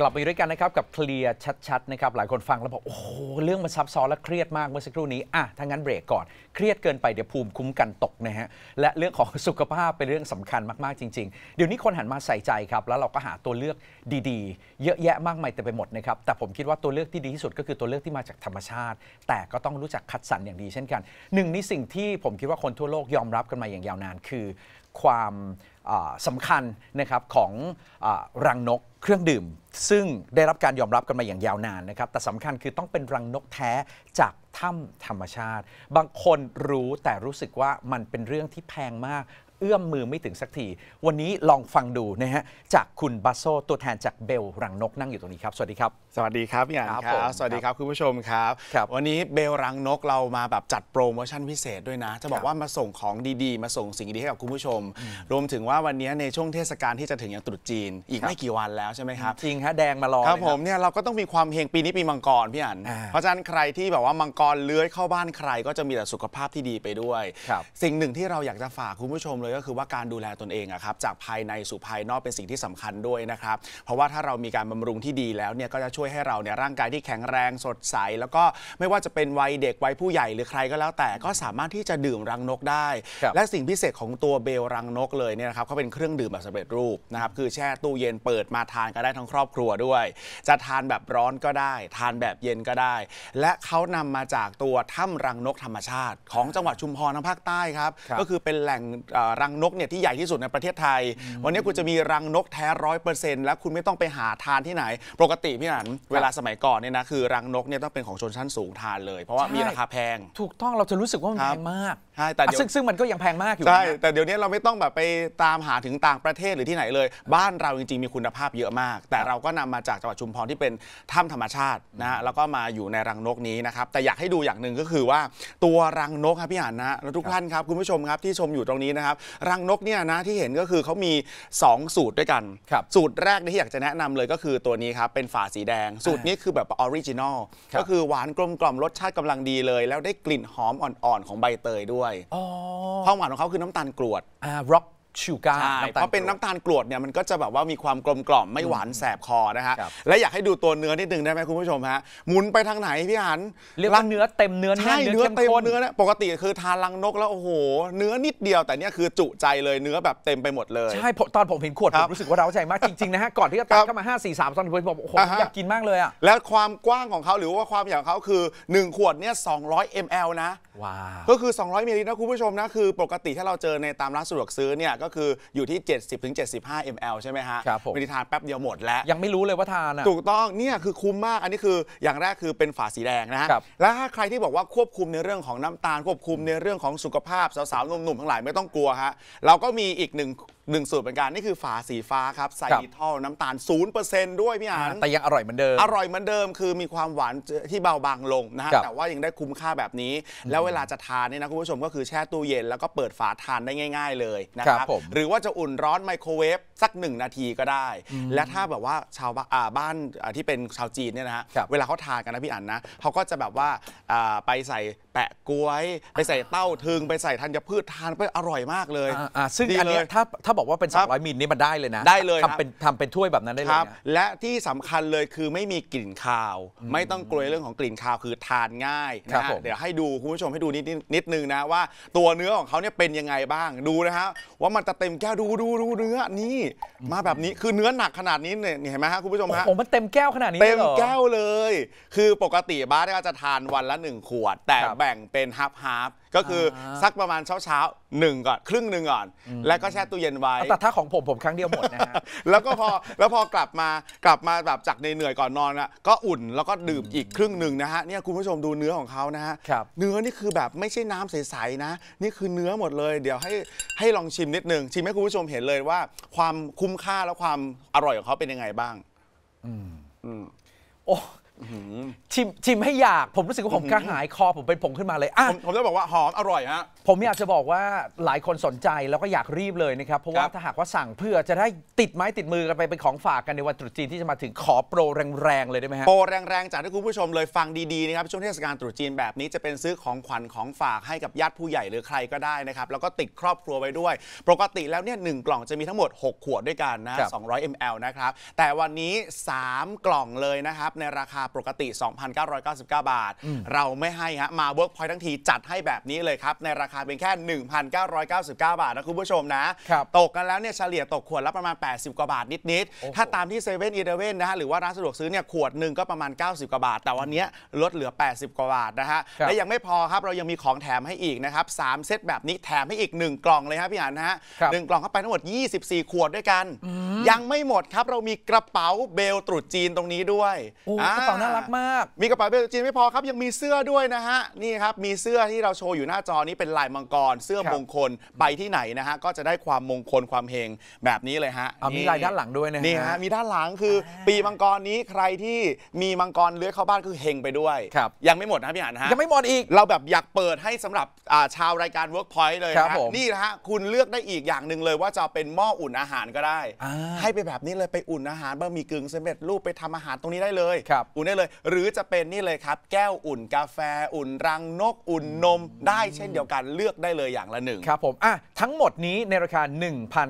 กลับมาอยู่ด้วยกันนะครับกับเคลียร์ชัด ๆ นะครับ หลายคนฟังแล้วบอกโอ้โหเรื่องมันซับซ้อนและเครียดมากเมื่อสักครู่นี้อ่ะถ้างั้นเบรกก่อนเครียดเกินไปเดี๋ยวภูมิคุ้มกันตกนะฮะและเรื่องของสุขภาพเป็นเรื่องสำคัญมาก ๆ จริง ๆ เดี๋ยวนี้คนหันมาใส่ใจครับ แล้วเราก็หาตัวเลือกดีๆ เยอะแยะมากมายเต็มไปหมดนะครับ แต่ผมคิดว่าตัวเลือกที่ดีที่สุดก็คือตัวเลือกที่มาจากธรรมชาติ แต่ก็ต้องรู้จักคัดสรรอย่างดี เช่นกันหนึ่งในสิ่งที่ผมคิดว่าคนทั่วโลกยอมรับกันมาอย่างยาวนาน คือความสำคัญนะครับของรังนกเครื่องดื่มซึ่งได้รับการยอมรับกันมาอย่างยาวนานนะครับ แต่สำคัญคือต้องเป็นรังนกแท้จากถ้ำธรรมชาติ บางคนรู้แต่รู้สึกว่ามันเป็นเรื่องที่แพงมากเอื้อมมือไม่ถึงสักที วันนี้ลองฟังดูนะฮะจากคุณบาโซตัวแทนจากเบลรังนกนั่งอยู่ตรงนี้ครับ สวัสดีครับ สวัสดีครับพี่อัานครับ สวัสดีครับคุณผู้ชมครับ วันนี้เบลรังนกเรามาแบบจัดโปรโมชั่นพิเศษด้วยนะ จะบอกว่ามาส่งของดี ๆมาส่งสิ่งดีให้กับคุณผู้ชม รวมถึงว่าวันนี้ในช่วงเทศกาลที่จะถึงอย่างตรุษจีน อีกไม่กี่วันแล้วใช่ไหมครับ จริงฮะแดงมารอครับผมเนี่ยเราก็ต้องมีความเฮงปีนี้ปีมังกรพี่อัานเพราะฉะนั้นใครที่แบบว่ามังกรเลื้อยเข้าบ้านใครก็จะมีแต่สุขภาพที่ดีไปด้วย สิ่งหนึ่งที่เราอยากจะฝากคุณผู้ชมเลยก็คือว่าการดูแลตนเองอะครับจากภายในสู่ภายนอกเป็นสิ่งที่สำคัญด้วยนะครับเพราะว่าถ้าเรามีการบำรุงที่ดีแล้วเนี่ยก็จะช่วยให้เราเนี่ยร่างกายที่แข็งแรงสดใส แล้วก็ไม่ว่าจะเป็นวัยเด็กวัยผู้ใหญ่หรือใครก็แล้ว แต่ก็สามารถที่จะดื่มรังนกได้ และสิ่งพิเศษของตัวเบลรังนกเลยเนี่ยนะครับเขาเป็นเครื่องดื่มแบบสำเร็จรูปนะครับคือแช่ตู้เย็นเปิดมาทานก็ได้ทั้งครอบครัวด้วย จะทานแบบร้อนก็ได้ ทานแบบเย็นก็ได้ และเขานำมาจากตัวถ้ำรังนกธรรมชาติ ของจังหวัดชุมพรทางภาคใต้ครับก็คือเป็นแหล่งรังนกเนี่ยที่ใหญ่ที่สุดในประเทศไทย วันนี้คุณจะมีรังนกแท้ร้อยเปอร์เซ็นต์แล้วคุณไม่ต้องไปหาทานที่ไหน ปกติพี่หนันเวลาสมัยก่อนเนี่ยนะคือรังนกเนี่ยต้องเป็นของชนชั้นสูงทานเลย เพราะว่ามีราคาแพง ถูกต้องเราจะรู้สึกว่ามันแพงมากใช่แต่เดี๋ยวซึ่งซึ่งมันก็ยังแพงมากอยู่ใช่แต่เดี๋ยวนี้เราไม่ต้องแบบไปตามหาถึงต่างประเทศหรือที่ไหนเลย บ้านเราจริงๆมีคุณภาพเยอะมาก แต่เราก็นำมาจากจังหวัดชุมพรที่เป็นถ้ำธรรมชาตินะแล้วก็มาอยู่ในรังนกนี้นะครับแต่อยากให้ดูอย่างหนึ่งก็คือว่าตัวรังนกครับพี่หานนะแล้วทุกท่านครับคุณผู้ชมครับที่ชมอยู่ตรงนี้นะครับรังนกเนี่ยนะที่เห็นก็คือเขามีสองสูตรด้วยกัน สูตรแรกที่อยากจะแนะนำเลยก็คือตัวนี้ครับเป็นฝาสีแดง สูตรนี้คือแบบออริจินอลก็คือหวานกลมกล่อมรสชาติกำลังดีเลย แล้วได้กลิ่นหอมอ่อนๆของใบเตยด้วย้ยความหวานของเขาคือน้ำตาลกรวดอ่าร็อกชิวกาเพราะเป็นน้ำตาลกรวดเนี่ยมันก็จะแบบว่ามีความกลมกล่อม ไม่หวานแสบคอนะฮะครับและอยากให้ดูตัวเนื้อนิดนึงได้ไหมคุณผู้ชมฮะหมุนไปทางไหนพี่หัน เรียกว่าเนื้อเต็มเนื้อแน่ใช่เนื้เนื้อเต็มนเนื้อเนี่ยปกติคือทานลังนกแล้วโอ้โห เนื้อนิดเดียวแต่เนี่ยคือจุใจเลยเนื้อแบบเต็มไปหมดเลย ใช่ตอนผมเห็นขวดผมรู้สึกว่าเราใจมากจริงๆนะฮะก่อนที่จะตัดเข้ามา 5 4 3สี่มาอตอนผมออยากกินมากเลยอ่ะแล้วความกว้างของเขาหรือว่าความใหญ่ของเขาคือ 1 ขวดเนี่ย200 ml นะว้าะก็คือ 200มิลลิลิตรนะคุณผู้ชมนะคือปกติถ้าเราเจอในตามร้านสะดวกซื้อเนี่ยก็ก็คืออยู่ที่ 70-75 m ลใช่ไหมฮะครับผมไม่ได้ทานแป๊บเดียวหมดแล้ว ยังไม่รู้เลยว่าทานอ่ะถูกต้อง เนี่ยคือคุ้มมาก อันนี้คืออย่างแรกคือเป็นฝาสีแดงนะฮะครับ แล้วถ้าใครที่บอกว่าควบคุมในเรื่องของน้ำตาล ควบคุมในเรื่องของสุขภาพสาวๆหนุ่มๆทั้งหลายไม่ต้องกลัวฮะ เราก็มีอีกหนึ่งหนึ่งสูตรเหมือนกันนี่คือฝาสีฟ้าครับใส่ท่อลน้ำตาล 0%ด้วยพี่อันแต่ยังอร่อยเหมือนเดิมอร่อยเหมือนเดิมคือมีความหวานที่เบาบางลงนะฮะแต่ว่ายังได้คุ้มค่าแบบนี้ แล้วเวลาจะทานเนี่ยนะคุณผู้ชมก็คือแช่ตู้เย็นแล้วก็เปิดฝาทานได้ง่ายๆเลยนะครัรบหรือว่าจะอุ่นร้อนไมโครเวฟสักหนึ่งนาทีก็ได้ และถ้าแบบว่าชาวบ้านบ้านที่เป็นชาวจีนเนี่ยนะฮะเวลาเขาทานกันนะพี่อันนะเขาก็จะแบบว่าไปใส่แปะกล้วย ไปใส่เต้าทึง ไปใส่ธัญพืชทานไปอร่อยมากเลยอ่าซึ่งอันเนี้ยถ้าถ้าบอกว่าเป็น 200 มิลนี่มันได้เลยนะ ได้เลยทำเป็นทำเป็นถ้วยแบบนั้นได้เลยและที่สำคัญเลยคือไม่มีกลิ่นคาว ไม่ต้องกลัวเรื่องของกลิ่นคาวคือทานง่ายนะเดี๋ยวให้ดูคุณผู้ชมให้ดูนิดนิดนึงนะว่าตัวเนื้อของเขาเนี่ยเป็นยังไงบ้างดูนะฮะว่ามันจะเต็มแก้วดูดูดูเนื้อนี่ มาแบบนี้คือเนื้อหนักขนาดนี้เนี่ยเห็นไหมฮะคุณผู้ชมฮะโอ้มันเต็มแก้วขนาดนี้ เต็มแก้วเลย คือปกติบ้านก็จะทานวันละ 1 ขวด แต่แบ่งเป็นฮับฮับก็คือซักประมาณเช้าเช้าหนึ่งก่อน ครึ่งหนึ่งก่อน แล้วก็แช่ตู้เย็นไว้ แต่ถ้าของผมผมครั้งเดียวหมดนะฮะแล้วก็พอแล้วพอกลับมากลับมาแบบจากในเหนื่อยก่อนนอนอะก็อุ่นแล้วก็ดื่มอีกครึ่งหนึ่งนะฮะเนี่ยคุณผู้ชมดูเนื้อของเขานะฮะเนื้อนี่คือแบบไม่ใช่น้ำใส ๆนะ นี่คือเนื้อหมดเลย เดี๋ยวให้ให้ลองชิมนิดนึง ชิมให้คุณผู้ชมเห็นเลยว่า ความคุ้มค่าและความอร่อยของเขาเป็นยังไงบ้างอืมอืมโอ้ชิมชิมให้อยากผมรู้สึกว่าผมกระหายคอผมเป็นผงขึ้นมาเลยอ่ะผมจะบอกว่าหอมอร่อยฮะผมอยากจะบอกว่าหลายคนสนใจแล้วก็อยากรีบเลยนะครับเพราะว่าถ้าหากว่าสั่งเพื่อจะได้ติดไม้ติดมือกันไปเป็นของฝากกันในวันตรุษจีนที่จะมาถึงขอโปรแรงๆเลยได้ไหมฮะโปรแรงๆจากที่คุณผู้ชมเลยฟังดีๆนะครับช่วงเทศกาลตรุษจีนแบบนี้จะเป็นซื้อของขวัญของฝากให้กับญาติผู้ใหญ่หรือใครก็ได้นะครับแล้วก็ติดครอบครัวไว้ด้วย ปกติแล้วเนี่ยหกล่องจะมีทั้งหมด 6ขวดด้วยกันนะ200 ml นะครับแต่วันนี้ 3 กล่องเลยนะครับในราคาปกติ 2,999 บาท เราไม่ให้ฮะ มาเวิร์กพอยท์ทั้งทีจัดให้แบบนี้เลยครับ ในราคาเป็นแค่ 1,999 บาทนะคุณผู้ชมนะ ตกกันแล้วเนี่ยเฉลี่ยตกขวดละประมาณ 80 กว่าบาทนิดๆถ้าตามที่เซเว่นอีเดเว่นนะฮะหรือว่าร้านสะดวกซื้อเนี่ยขวดหนึ่งก็ประมาณ 90 กว่าบาท แต่วันนี้ลดเหลือ 80 กว่าบาทนะฮะ และยังไม่พอครับ เรายังมีของแถมให้อีกนะครับ 3 เซตแบบนี้แถมให้อีก 1 กล่องเลยครับพี่หันฮะหนึ่งกล่องเข้าไปทั้งหมด 24 ขวดด้วยกัน ยังไม่หมดครับเรามีกระเป๋าเบลตรุษจีนตรงนี้ด้วยกระเป๋าน่ารักมาก มีกระเป๋าเบลจีนไม่พอครับ ยังมีเสื้อด้วยนะฮะนี่ครับ มีเสื้อที่เราโชว์อยู่หน้าจอนี้เป็นลายมังกรเสื้อมงคลไปที่ไหนนะฮะก็จะได้ความมงคลความเฮงแบบนี้เลยฮะมีลายด้านหลังด้วยนะนี่ฮะ มีด้านหลังคือปีมังกรนี้ใครที่มีมังกรเลื้อยเข้าบ้านคือเฮงไปด้วยครับยังไม่หมดนะพี่อันฮะยังไม่หมดอีกเราแบบอยากเปิดให้สำหรับชาวรายการ Workpoint เลยครับนี่นะฮะคุณเลือกได้อีกอย่างหนึ่งเลยว่าจะเป็นหม้ออุ่นอาหารก็ได้ ให้ไปแบบนี้เลยไปอุ่นอาหารบะหมี่กึ่งสำเร็จรูปไปทำอาหารตรงนี้ได้เลยอุได้เลยหรือจะเป็นนี่เลยครับ แก้วอุ่นกาแฟ อุ่นรังนก อุ่นนม ได้เช่นเดียวกันเลือกได้เลยอย่างละหนึ่งครับผมอ่ะทั้งหมดนี้ในราคา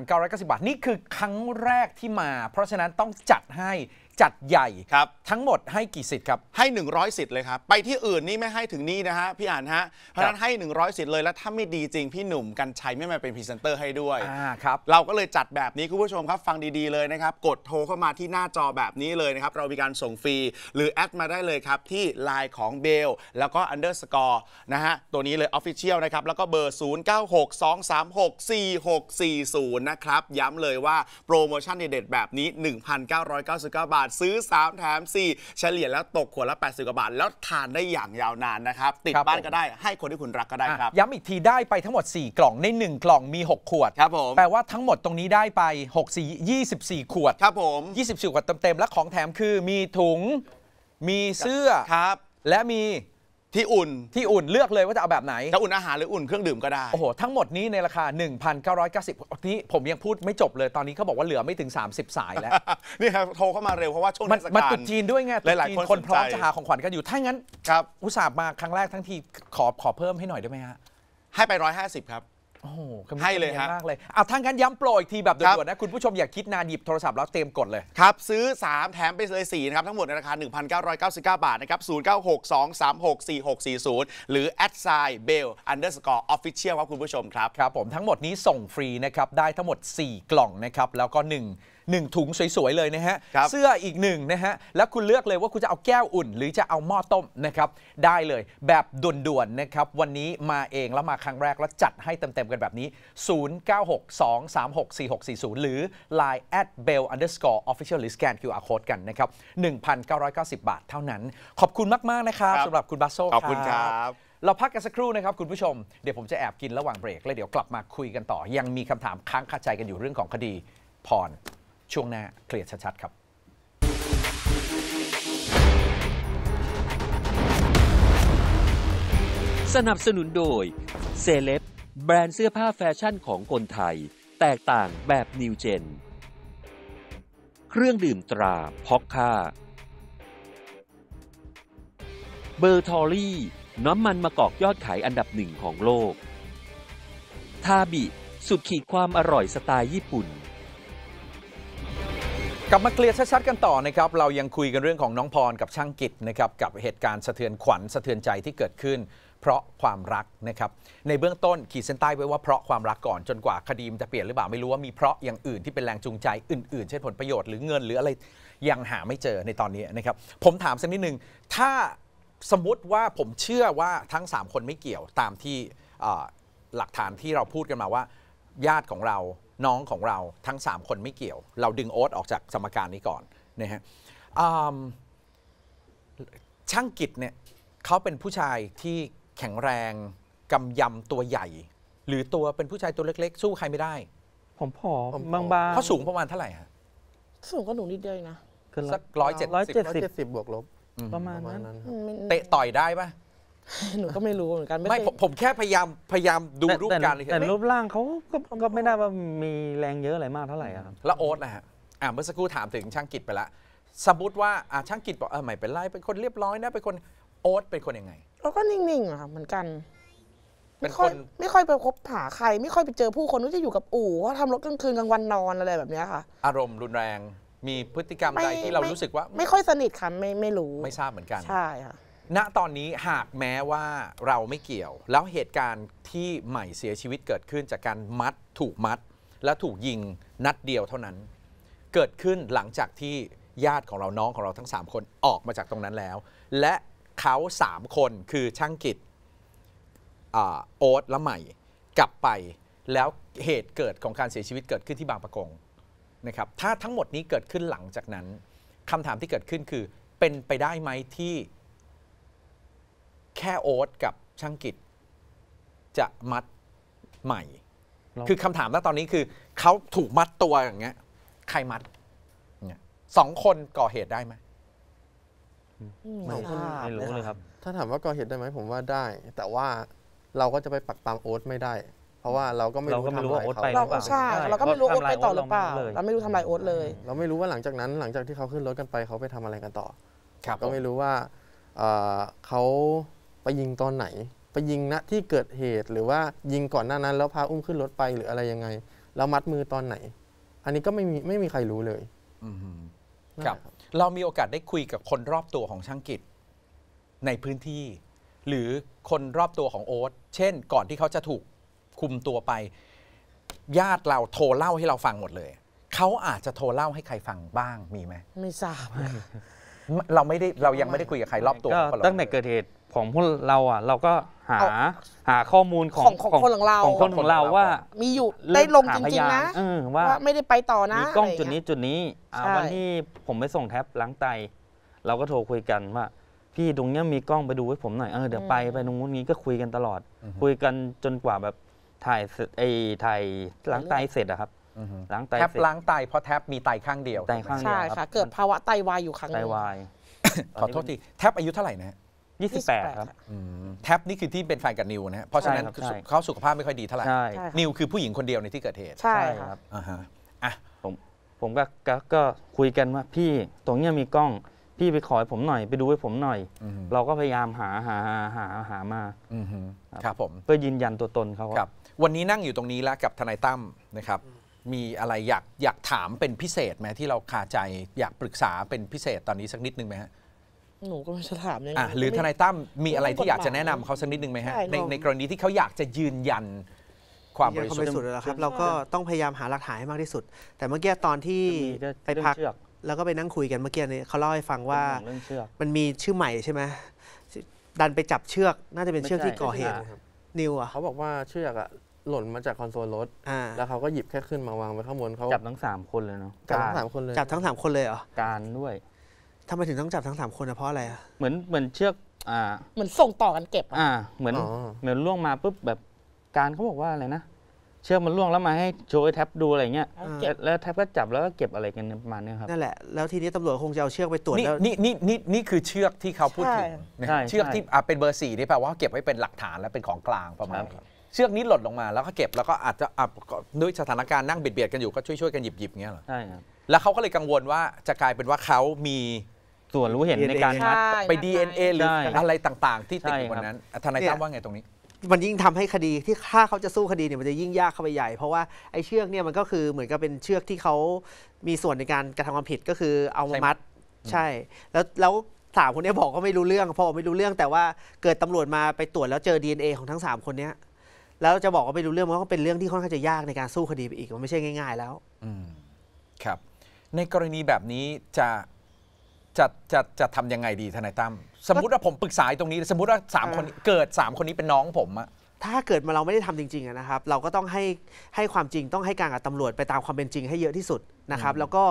1,990บาท นี่คือครั้งแรกที่มา เพราะฉะนั้นต้องจัดให้จัดใหญ่ครับทั้งหมดให้กี่สิทธิ์ครับ ให้ 100สิทธิ์เลยครับไปที่อื่นนี่ไม่ให้ถึงนี่นะฮะพี่อ่านฮะเพราะนั้นให้ 100สิทธิ์เลย แล้วถ้าไม่ดีจริงพี่หนุ่มกันชัยไม่มาเป็นพรีเซนเตอร์ให้ด้วยครับเราก็เลยจัดแบบนี้คุณผู้ชมครับฟังดีๆเลยนะครับกดโทรเข้ามาที่หน้าจอแบบนี้เลยนะครับเรามีการส่งฟรีหรือแอดมาได้เลยครับที่ไลน์ของเบลแล้วก็ underscore นะฮะตัวนี้เลย Official นะครับแล้วก็เบอร์ 0962364640นะครับย้ำเลยว่าโปรโมชั่นเด็ดๆแบบนี้1,999บาททซื้อ3แถม4 เฉลี่ยแล้วตกขวดละ80กว่าบาท แล้วทานได้อย่างยาวนานนะครับ ติดบบ้านก็ได้ให้คนที่คุณรักก็ได้ครับ ย้ำอีกทีได้ไปทั้งหมด 4 กล่องใน 1 กล่องมี 6 ขวดครับผม แปลว่าทั้งหมดตรงนี้ได้ไป6 4 24 ขวด ครับผม 24ขวดเต็มๆและของแถมคือมีถุง มีเสื้อครับ และมีที่อุ่นที่อุ่นเลือกเลยว่าจะเอาแบบไหนจะอุ่นอาหาร หรืออุ่นเครื่องดื่มก็ได้ โอ้โห ทั้งหมดนี้ในราคา 1,990นี้ ผมยังพูดไม่จบเลยตอนนี้เขาบอกว่าเหลือไม่ถึง 30สายแล้ว นี่ครับโทรเข้ามาเร็วเพราะว่าช่วงมันาตุดจีนด้วยไงหลายๆ คนพร้อมจะหาของขวัญกันอยู่ถ้างั้นครับอุตส่าห์มาครั้งแรกทั้งทีขอขอเพิ่มให้หน่อยได้ไหมฮะให้ไป 150 ครับอ้โหให้เลยฮะมากเลยเอาทั้างกันย้ำโปรอีกที แบบด่วนๆนะ คุณผู้ชมอยากคิดนานหยิบโทรศัพท์แล้วเต็มกดเลยครับซื้อ 3 แถมไปเลย4นะครับทั้งหมดในราคา 1,999 บาทนะครับ0962364640 หรือ a d s i g n b e l underscore official ครับคุณผู้ชมครับครับผมทั้งหมดนี้ส่งฟรีนะครับ ได้ทั้งหมด 4 กล่องนะครับ แล้วก็ 1 1 ถุงสวย ๆ เลยนะฮะ เสื้ออีกหนึ่งนะฮะ แล้วคุณเลือกเลยว่าคุณจะเอาแก้วอุ่น หรือจะเอาหม้อต้มนะครับ ได้เลย แบบด่วน ๆ นะครับ วันนี้มาเอง แล้วมาครั้งแรกแล้วจัดให้เต็ม ๆ กันแบบนี้ 0962364640 หรือ line at bell underscore official หรือ scan QR code กันนะครับ 1,990 บาทเท่านั้น ขอบคุณมาก ๆ นะครับสำหรับคุณบาโซขอบคุณครับ เราพักกันสักครู่นะครับคุณผู้ชม เดี๋ยวผมจะแอบกินระหว่างเบรกแล้วเดี๋ยวกลับมาคุยกันต่อยังมีคำถามค้างคาใจกันอยู่เรื่องของคดีพรช่วงหน้าเคลียร์ชัดๆครับ สนับสนุนโดยเซเลบแบรนด์เสื้อผ้าแฟชั่นของคนไทย แตกต่างแบบนิวเจน เครื่องดื่มตราพ็อกค่า เบอร์ทอรี่ น้ำมันมะกอกยอดขายอันดับหนึ่งของโลก ทาบิสุดขีดความอร่อยสไตล์ญี่ปุ่นกลับมาเคลียร์ชัด ๆ กันต่อนะครับเรายังคุยกันเรื่องของน้องพรกับช่างกิจนะครับกับเหตุการณ์สะเทือนขวัญสะเทือนใจที่เกิดขึ้นเพราะความรักนะครับในเบื้องต้นขีดเส้นใต้ไว้ว่าเพราะความรักก่อนจนกว่าคดีมันจะเปลี่ยนหรือเปล่าไม่รู้ว่ามีเพราะอย่างอื่น ที่เป็นแรงจูงใจอื่นๆ เช่นผลประโยชน์หรือเงินหรืออะไรยังหาไม่เจอในตอนนี้นะครับผมถามสักนิดหนึ่งถ้าสมมติว่าผมเชื่อว่าทั้ง3คนไม่เกี่ยวตามที่หลักฐานที่เราพูดกันมาว่าญาติของเราน้องของเราทั้ง 3 คนไม่เกี่ยว เราดึงโอ๊ตออกจากสมการนี้ก่อนนะฮะช่างกิจเนี่ยเขาเป็นผู้ชายที่แข็งแรงกำยำตัวใหญ่ หรือตัวเป็นผู้ชายตัวเล็ก ๆ สู้ใครไม่ได้ ผมผอมบางบาเขาสูงประมาณเท่าไหร่ฮะสูงก็หนูนิดเดียวนะสักร้อยเจ็ดร้อยสิบเจ็ดสิบบวกลบ ประมาณนั้นเตะต่อยได้ปะหนูก็ไม่รู้เหมือนกัน ไม่ผมผมแค่พยายามพยายามดูรูปการเลยแต่รูปร่างเขาก็ก็ไม่น่าว่ามีแรงเยอะอะไรมากเท่าไหร่ครับแล้วโอ๊ตนะฮะอ่าเมื่อสักครู่ถามถึงช่างกิจไปละสมมติว่าอ่าช่างกิจบอกเออหม่เป็นไรเป็นคนเรียบร้อยนะเป็นคนโอ๊ตเป็นคนยังไงเราก็นิ่งๆอะค่ะเหมือนกันไม่ค่อยไม่ค่อยไปคบหาใครไม่ค่อยไปเจอผู้คนี่จะอยู่กับอู่ว่าทำรถกลางคืนกลางวันนอนอะไรแบบนี้ค่ะ อารมณ์รุนแรงมีพฤติกรรมใดที่เรารู้สึกว่า ไม่ค่อยสนิทค่ะไม่ไม่รู้ไม่ทราบเหมือนกันใช่ค่ะณตอนนี้หากแม้ว่าเราไม่เกี่ยว แล้วเหตุการณ์ที่ใหม่เสียชีวิตเกิดขึ้นจากการมัดถูกมัดและถูกยิงนัดเดียวเท่านั้น เกิดขึ้นหลังจากที่ญาติของเราน้องของเราทั้ง 3 คนออกมาจากตรงนั้นแล้ว และเขา3คนคือช่างกิจโอ๊ตและใหม่กลับไปแล้วเหตุเกิดของการเสียชีวิตเกิดขึ้นที่บางปะกงนะครับถ้าทั้งหมดนี้เกิดขึ้นหลังจากนั้นคำถามที่เกิดขึ้นคือเป็นไปได้ไหมที่แค่โอ๊ตกับช่างกิจจะมัดใหม่ คือคำถาม้วตอนนี้คือ เขาถูกมัดตัวอย่างเงี้ย ใครมัดสองคนก่อเหตุได้ไหมไม่ไม่รู้เลยครับ ถ้าถามว่าก่อเหตุได้ไหม ผมว่าได้ แต่ว่าเราก็จะไปปักปามโอ๊ตไม่ได้ เพราะว่าเราก็ไม่รู้ทำอะไรเขาเราใช่เราก็ไม่รู้โอ๊ตไปต่อหรือเปล่าเราไม่รู้ทำลายโอ๊ตเลย เราไม่รู้ว่าหลังจากนั้น หลังจากที่เขาขึ้นรถกันไปเขาไปทำอะไรกันต่อก็ไม่รู้ว่าเขาไปยิงตอนไหน ไปยิงณที่เกิดเหตุหรือว่า ยิงก่อนหน้านั้น แล้วพาอุ้มขึ้นรถไป หรืออะไรยังไงเรามัดมือตอนไหน อันนี้ก็ไม่มีไม่มีใครรู้เลยครับ เรามีโอกาสได้คุยกับคนรอบตัวของช่างกิจในพื้นที่ หรือคนรอบตัวของโอ๊ตเช่น ก่อนที่เขาจะถูกคุมตัวไป ญาติเราโทรเล่าให้เราฟังหมดเลยเขาอาจจะโทรเล่าให้ใครฟังบ้างมีไหมไม่ทราบเราไม่ได้เรายังไม่ได้คุยกับใครรอบตัวตั้งแต่เกิดเหตุของพวกเราอ่ะเราก็หา หาข้อมูลของของคนของเราของคนของเราว่า มีอยู่ได้ลงจริงๆนะ ว่าไม่ได้ไปต่อนะมีกล้องจุดนี้จุดนี้วันที่ผมไปส่งแท็บล้างไต เราก็โทรคุยกันว่า พี่ตรงเนี้ยมีกล้องไปดูให้ผมหน่อยเออเดี๋ยวไปไปตรงนู้นนี้ก็คุยกันตลอด คุยกันจนกว่าแบบถ่ายไอ้ถ่ายล้างไตเสร็จอะครับล้างไตแท็บล้างไตเพราะแท็บมีไตข้างเดียวไตข้างเดียวใช่ค่ะเกิดภาวะไตวายอยู่ครั้งนึงไตวายขอโทษทีแท็บอายุเท่าไหร่นะ28 ครับแท็บนี่คือที่เป็นแฟนกับนิวนะเพราะฉะนั้นเขาสุขภาพไม่ค่อยดีเท่าไหร่นิวคือผู้หญิงคนเดียวในที่เกิดเหตุใช่ครับอ่าฮะอ่ะผมก็ก็ก็คุยกันว่าพี่ตรงเนี้ยมีกล้อง พี่ไปขอให้ผมหน่อยไปดูให้ผมหน่อย เราก็พยายามหาหาหาหามาครับผมเพื่อยืนยันตัวตนเขาครับ วันนี้นั่งอยู่ตรงนี้แล้วกับทนายตั้มนะครับ มีอะไรอยากอยากถามเป็นพิเศษไหมที่เราคาใจอยากปรึกษาเป็นพิเศษตอนนี้สักนิดนึงไหมฮะหนูก็ไม่จะถามยังไงหรือทนายตั้มมีอะไรที่อยากจะแนะนำเขาสักนิดนึงไหมฮะในในกรณีที่เขาอยากจะยืนยันความบริสุทธิ์แล้วครับเราก็ต้องพยายามหาหลักฐานให้มากที่สุด แต่เมื่อกี้ตอนที่ไปพักแล้วก็ไปนั่งคุยกันเมื่อกี้เนี่ยเขาเล่าให้ฟังว่ามันมีชื่อใหม่ใช่ไหมดันไปจับเชือกน่าจะเป็นเชือกที่ก่อเหตุนิวอ่ะเขาบอกว่าเชือกอ่ะหล่นมาจากคอนโซลรถแล้วเขาก็หยิบแค่ขึ้นมาวางไว้ข้างบนเขาจับทั้งสามคนเลยเนาะจับทั้งสามคนเลยจับทั้งสามคนเลยเหรอการด้วยทำไมถึงต้องจับทั้งสามคนนะเพราะอะไรอ่ะเหมือนเหมือนเชือกอ่าเหมือนส่งต่อกันเก็บอ่าเหมือนเหมือนล่วงมาปุ๊บแบบการเขาบอกว่าอะไรนะเชือกมันล่วงแล้วมาให้โชว์้แท็บดูอะไรเงี้ยแล้วแท็บก็จับแล้วก็เก็บอะไรกันประมาณนี้ครับนั่นแหละแล้วทีนี้ตำรวจคงจะเอาเชือกไปตรวจนี่แล้วนี่นี่นี่นี่คือเชือกที่เขาพูดถึงใช่เชือกที่อ่าเป็นเบอร์สี่นี่แปลว่าเก็บไว้เป็นหลักฐานและเป็นของกลางประมาณนี้เชือกนี้หล่นลงมาแล้วก็เก็บแล้วก็อาจจะอ่ะด้วยสถานการณ์นั่งเบียดเบียดกันอยู่ก็ช่วยช่วยๆกันหยิบหยิบๆเงี้ยเหรอใช่ครับแล้วเขาก็เลยกังวลว่าจะกลายเป็นว่าเขามีส่วนรู้เห็นในการนัดไป DNA หรืออะไรต่างๆ ที่ติดอยู่บนนั้นทนายตั้มว่าไงตรงนี้ มันยิ่งทำให้คดีที่ถ้าเขาจะสู้คดีเนี่ยมันจะยิ่งยากเข้าไปใหญ่เพราะว่าไอ้เชือกเนี่ยมันก็คือเหมือนกับเป็นเชือกที่เขามีส่วนในการกระทำความผิดก็คือเอามามัดใช่ แล้วแล้วสามคนนี้บอกก็ไม่รู้เรื่องพอไม่รู้เรื่องแต่ว่าเกิดตำรวจมาไปตรวจแล้วเจอ DNA ของทั้งสามคนเนี้แล้วจะบอกว่าไม่รู้เรื่องมันก็เป็นเรื่องที่ค่อนข้างจะยากในการสู้คดีไปอีกมันไม่ใช่ง่ายๆแล้วอืมครับ ในกรณีแบบนี้จะจะจะจะทำยังไงดีทนายตั้มสมมติว่าผมปรึกษาตรงนี้ สมมติว่า3คนเกิด3 คนนี้เป็นน้องผมอะถ้าเกิดมาเราไม่ได้ทำจริงๆนะครับ เราก็ต้องให้ให้ความจริงต้องให้การกับตำรวจไปตามความเป็นจริง ให้เยอะที่สุดนะครับ แล้วก็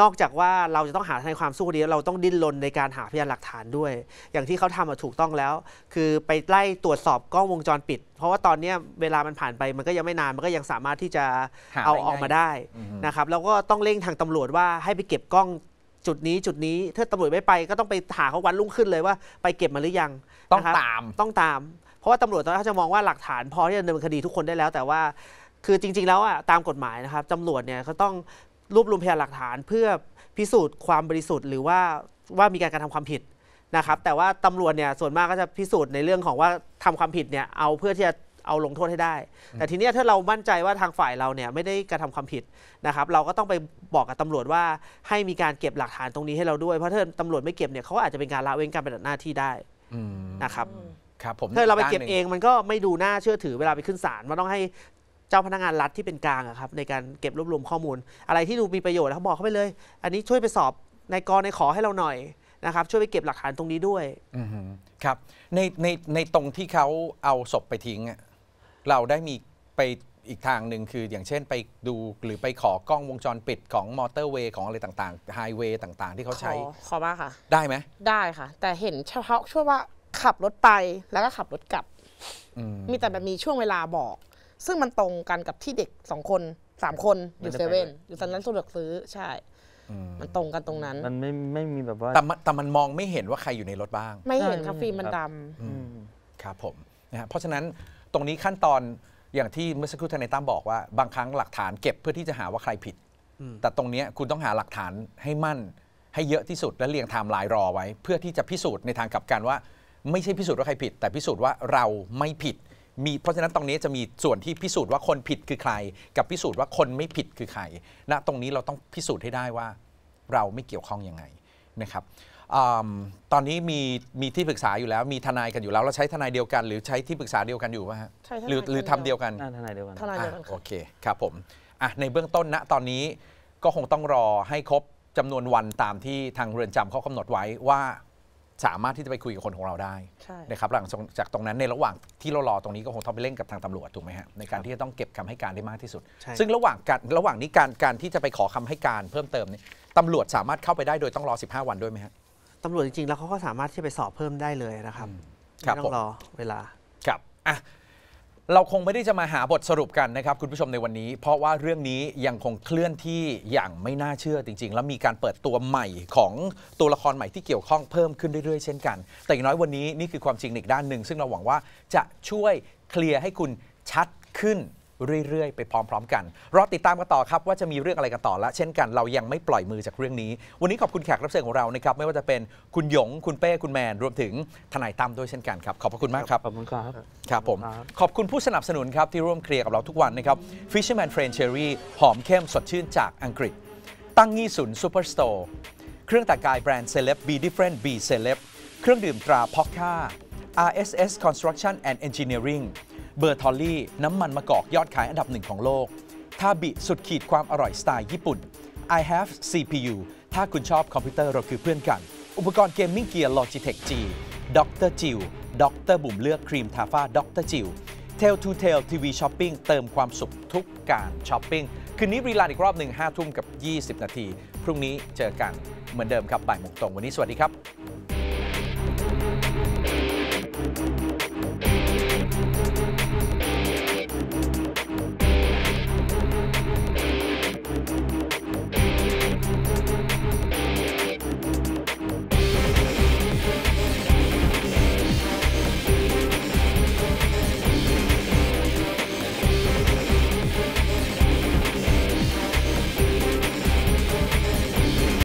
นอกจากว่าเราจะต้องหาทนายความสู้คดีเราต้องดิ้นรนในการหาพยานหลักฐานด้วย อย่างที่เขาทำถูกต้องแล้ว คือไปไล่ตรวจสอบกล้องวงจรปิด เพราะว่าตอนนี้เวลามันผ่านไปมันก็ยังไม่นานมันก็ยังสามารถที่จะเอาออกมาได้นะครับแล้วก็ต้องเร่งทางตำรวจว่าให้ไปเก็บกล้องจุดนี้จุดนี้ ถ้าตำรวจไม่ไปก็ต้องไปหาเขาวันรุ่งขึ้นเลยว่าไปเก็บมาหรือยังต้องตามต้องตาม เพราะว่าตำรวจตอนนี้เขาจะมองว่าหลักฐานพอที่จะดำเนินคดีทุกคนได้แล้ว แต่ว่า คือจริง ๆแล้วอ่ะตามกฎหมายนะครับตำรวจเนี่ยเขาต้องรวบรวมพยานหลักฐานเพื่อพิสูจน์ความบริสุทธิ์หรือว่าว่ามีการกระทำความผิดนะครับ แต่ว่าตำรวจเนี่ยส่วนมากก็จะพิสูจน์ในเรื่องของว่าทำความผิดเนี่ยเอาเพื่อที่จะเอาลงโทษให้ได้ แต่ทีนี้ถ้าเรามั่นใจว่าทางฝ่ายเราเนี่ยไม่ได้กระทำความผิดนะครับ เราก็ต้องไปบอกกับตำรวจว่าให้มีการเก็บหลักฐานตรงนี้ให้เราด้วย เพราะถ้าตำรวจไม่เก็บเนี่ยเขาอาจจะเป็นการละเว้นการปฏิบัติหน้าที่ได้นะครับ ครับผมถ้าเราไปเก็บเองมันก็ไม่ดูน่าเชื่อถือเวลาไปขึ้นศาลมันต้องให้เจ้าพนักงานรัฐที่เป็นกลางครับในการเก็บรวบรวมข้อมูล อะไรที่ดูมีประโยชน์เขาบอกเขาไปเลย อันนี้ช่วยไปสอบนายกรนายขอให้เราหน่อยนะครับ ช่วยไปเก็บหลักฐานตรงนี้ด้วยครับ ในในในตรงที่เขาเอาศพไปทิ้งเราได้มีไปอีกทางหนึ่งคืออย่างเช่นไปดูหรือไปขอกล้องวงจรปิดของมอเตอร์เวย์ของอะไรต่างๆไฮเวย์ต่างๆ ที่เขาใช้ขอบ้างค่ะ ได้ไหมได้ค่ะ แต่เห็นเฉพาะช่วงว่าขับรถไปแล้วก็ขับรถกลับมีแต่แบบมีช่วงเวลาบอก ซึ่งมันตรงกันกับที่เด็กสองคน สามคน อยู่เซเว่น อยู่ตอนนั้นสะดวกซื้อใช่มันตรงกันตรงนั้น มันไม่ไม่มีแบบว่า แต่มันแต่มันมองไม่เห็นว่าใครอยู่ในรถบ้างไม่เห็นครับฟิล์มมันดำครับผมนะฮะเพราะฉะนั้นตรงนี้ขั้นตอนอย่างที่เมื่อสักครู่ทนายตั้มบอกว่าบางครั้งหลักฐานเก็บเพื่อที่จะหาว่าใครผิด แต่ตรงนี้คุณต้องหาหลักฐานให้มั่น ให้เยอะที่สุดและเรียงไทม์ไลน์รอไว้ เพื่อที่จะพิสูจน์ในทางกลับกันว่า ไม่ใช่พิสูจน์ว่าใครผิด แต่พิสูจน์ว่าเราไม่ผิด มีเพราะฉะนั้นตรงนี้จะมีส่วนที่พิสูจน์ว่าคนผิดคือใคร กับพิสูจน์ว่าคนไม่ผิดคือใครณตรงนี้เราต้องพิสูจน์ให้ได้ว่าเราไม่เกี่ยวข้องยังไงนะครับตอนนี้มีมีที่ปรึกษาอยู่แล้ว มีทนายกันอยู่แล้วเราใช้ทนายเดียวกัน หรือใช้ที่ปรึกษาเดียวกันอยู่ไหมฮะใช่หรือหรือทำเดียวกันทนายเดียวกัน ทนายเดียวกัน โอเค ครับผมอ่ะในเบื้องต้นณตอนนี้ก็คงต้องรอให้ครบจำนวนวันตามที่ทางเรือนจำเขากำหนดไว้ว่า สามารถที่จะไปคุยกับคนของเราได้ใช่นะครับ หลังจากตรงนั้นในระหว่างที่เรารอตรงนี้ก็คงต้องไปเร่งกับทางตำรวจถูกไหมฮะในการที่จะต้องเก็บคำให้การได้มากที่สุดใช่ซึ่งระหว่างการระหว่างนี้การการที่จะไปขอคำให้การเพิ่มเติมนี่ตำรวจสามารถเข้าไปได้โดยต้องรอ 15 วันด้วยไหมคับตำรวจจริงๆ แล้วเขาก็สามารถที่ไปสอบเพิ่มได้เลยนะครับไม่ต้องรอเวลา ครับ อ่ะ เราคงไม่ได้จะมาหาบทสรุปกันนะครับคุณผู้ชมในวันนี้ เพราะว่าเรื่องนี้ยังคงเคลื่อนที่อย่างไม่น่าเชื่อจริง ๆ แล้วมีการเปิดตัวใหม่ของตัวละครใหม่ที่เกี่ยวข้องเพิ่มขึ้นเรื่อยๆเช่นกัน แต่อย่างน้อยวันนี้ นี่คือความจริงอีกด้านหนึ่งซึ่งเราหวังว่าจะช่วยเคลียร์ให้คุณชัดขึ้นเรื่อยๆไปพร้อมๆกัน รอติดตามกันต่อครับว่าจะมีเรื่องอะไรกันต่อและ เช่นกันเรายังไม่ปล่อยมือจากเรื่องนี้ วันนี้ขอบคุณแขกรับเชิญของเรานะครับไม่ว่าจะเป็นคุณหยงคุณเป้คุณแมน รวมถึงทนายตั้มด้วยเช่นกันครับขอบพระคุณมากครับขอบคุณครับครับผมขอบคุณผู้สนับสนุนครับที่ร่วมเคลียร์กับเราทุกวันนะครับ Fisherman Friend Cherry หอมเข้มสดชื่นจากอังกฤษ ตั้งงี่สุนซูเปอร์สโตร์เครื่องแต่งกายแบรนด์เซเลบ Be Different Be Celeb เครื่องดื่มตราพ็อกค่า RSS Construction and Engineering เบอร์ทอลลี่ น้ำมันมะกอกยอดขายอันดับหนึ่งของโลกทาบิ สุดขีดความอร่อยสไตล์ญี่ปุ่น I have CPU ถ้าคุณชอบคอมพิวเตอร์เราคือเพื่อนกัน อุปกรณ์เกมมิ่งเกียร์ Logitech G ด็อกเตอร์จิวด็อกเตอร์บุ๋มเลือกครีมทาฟ้าด็อกเตอร์จิวเทลทูเทลทีวีช้อปปิ้งเติมความสุขทุกการช้อปปิ้งคืนนี้รีลานอีกรอบหนึ่ง5ทุ่มกับ 20 นาที พรุ่งนี้เจอกันเหมือนเดิมครับบ่ายโมงตรงวันนี้สวัสดีครับ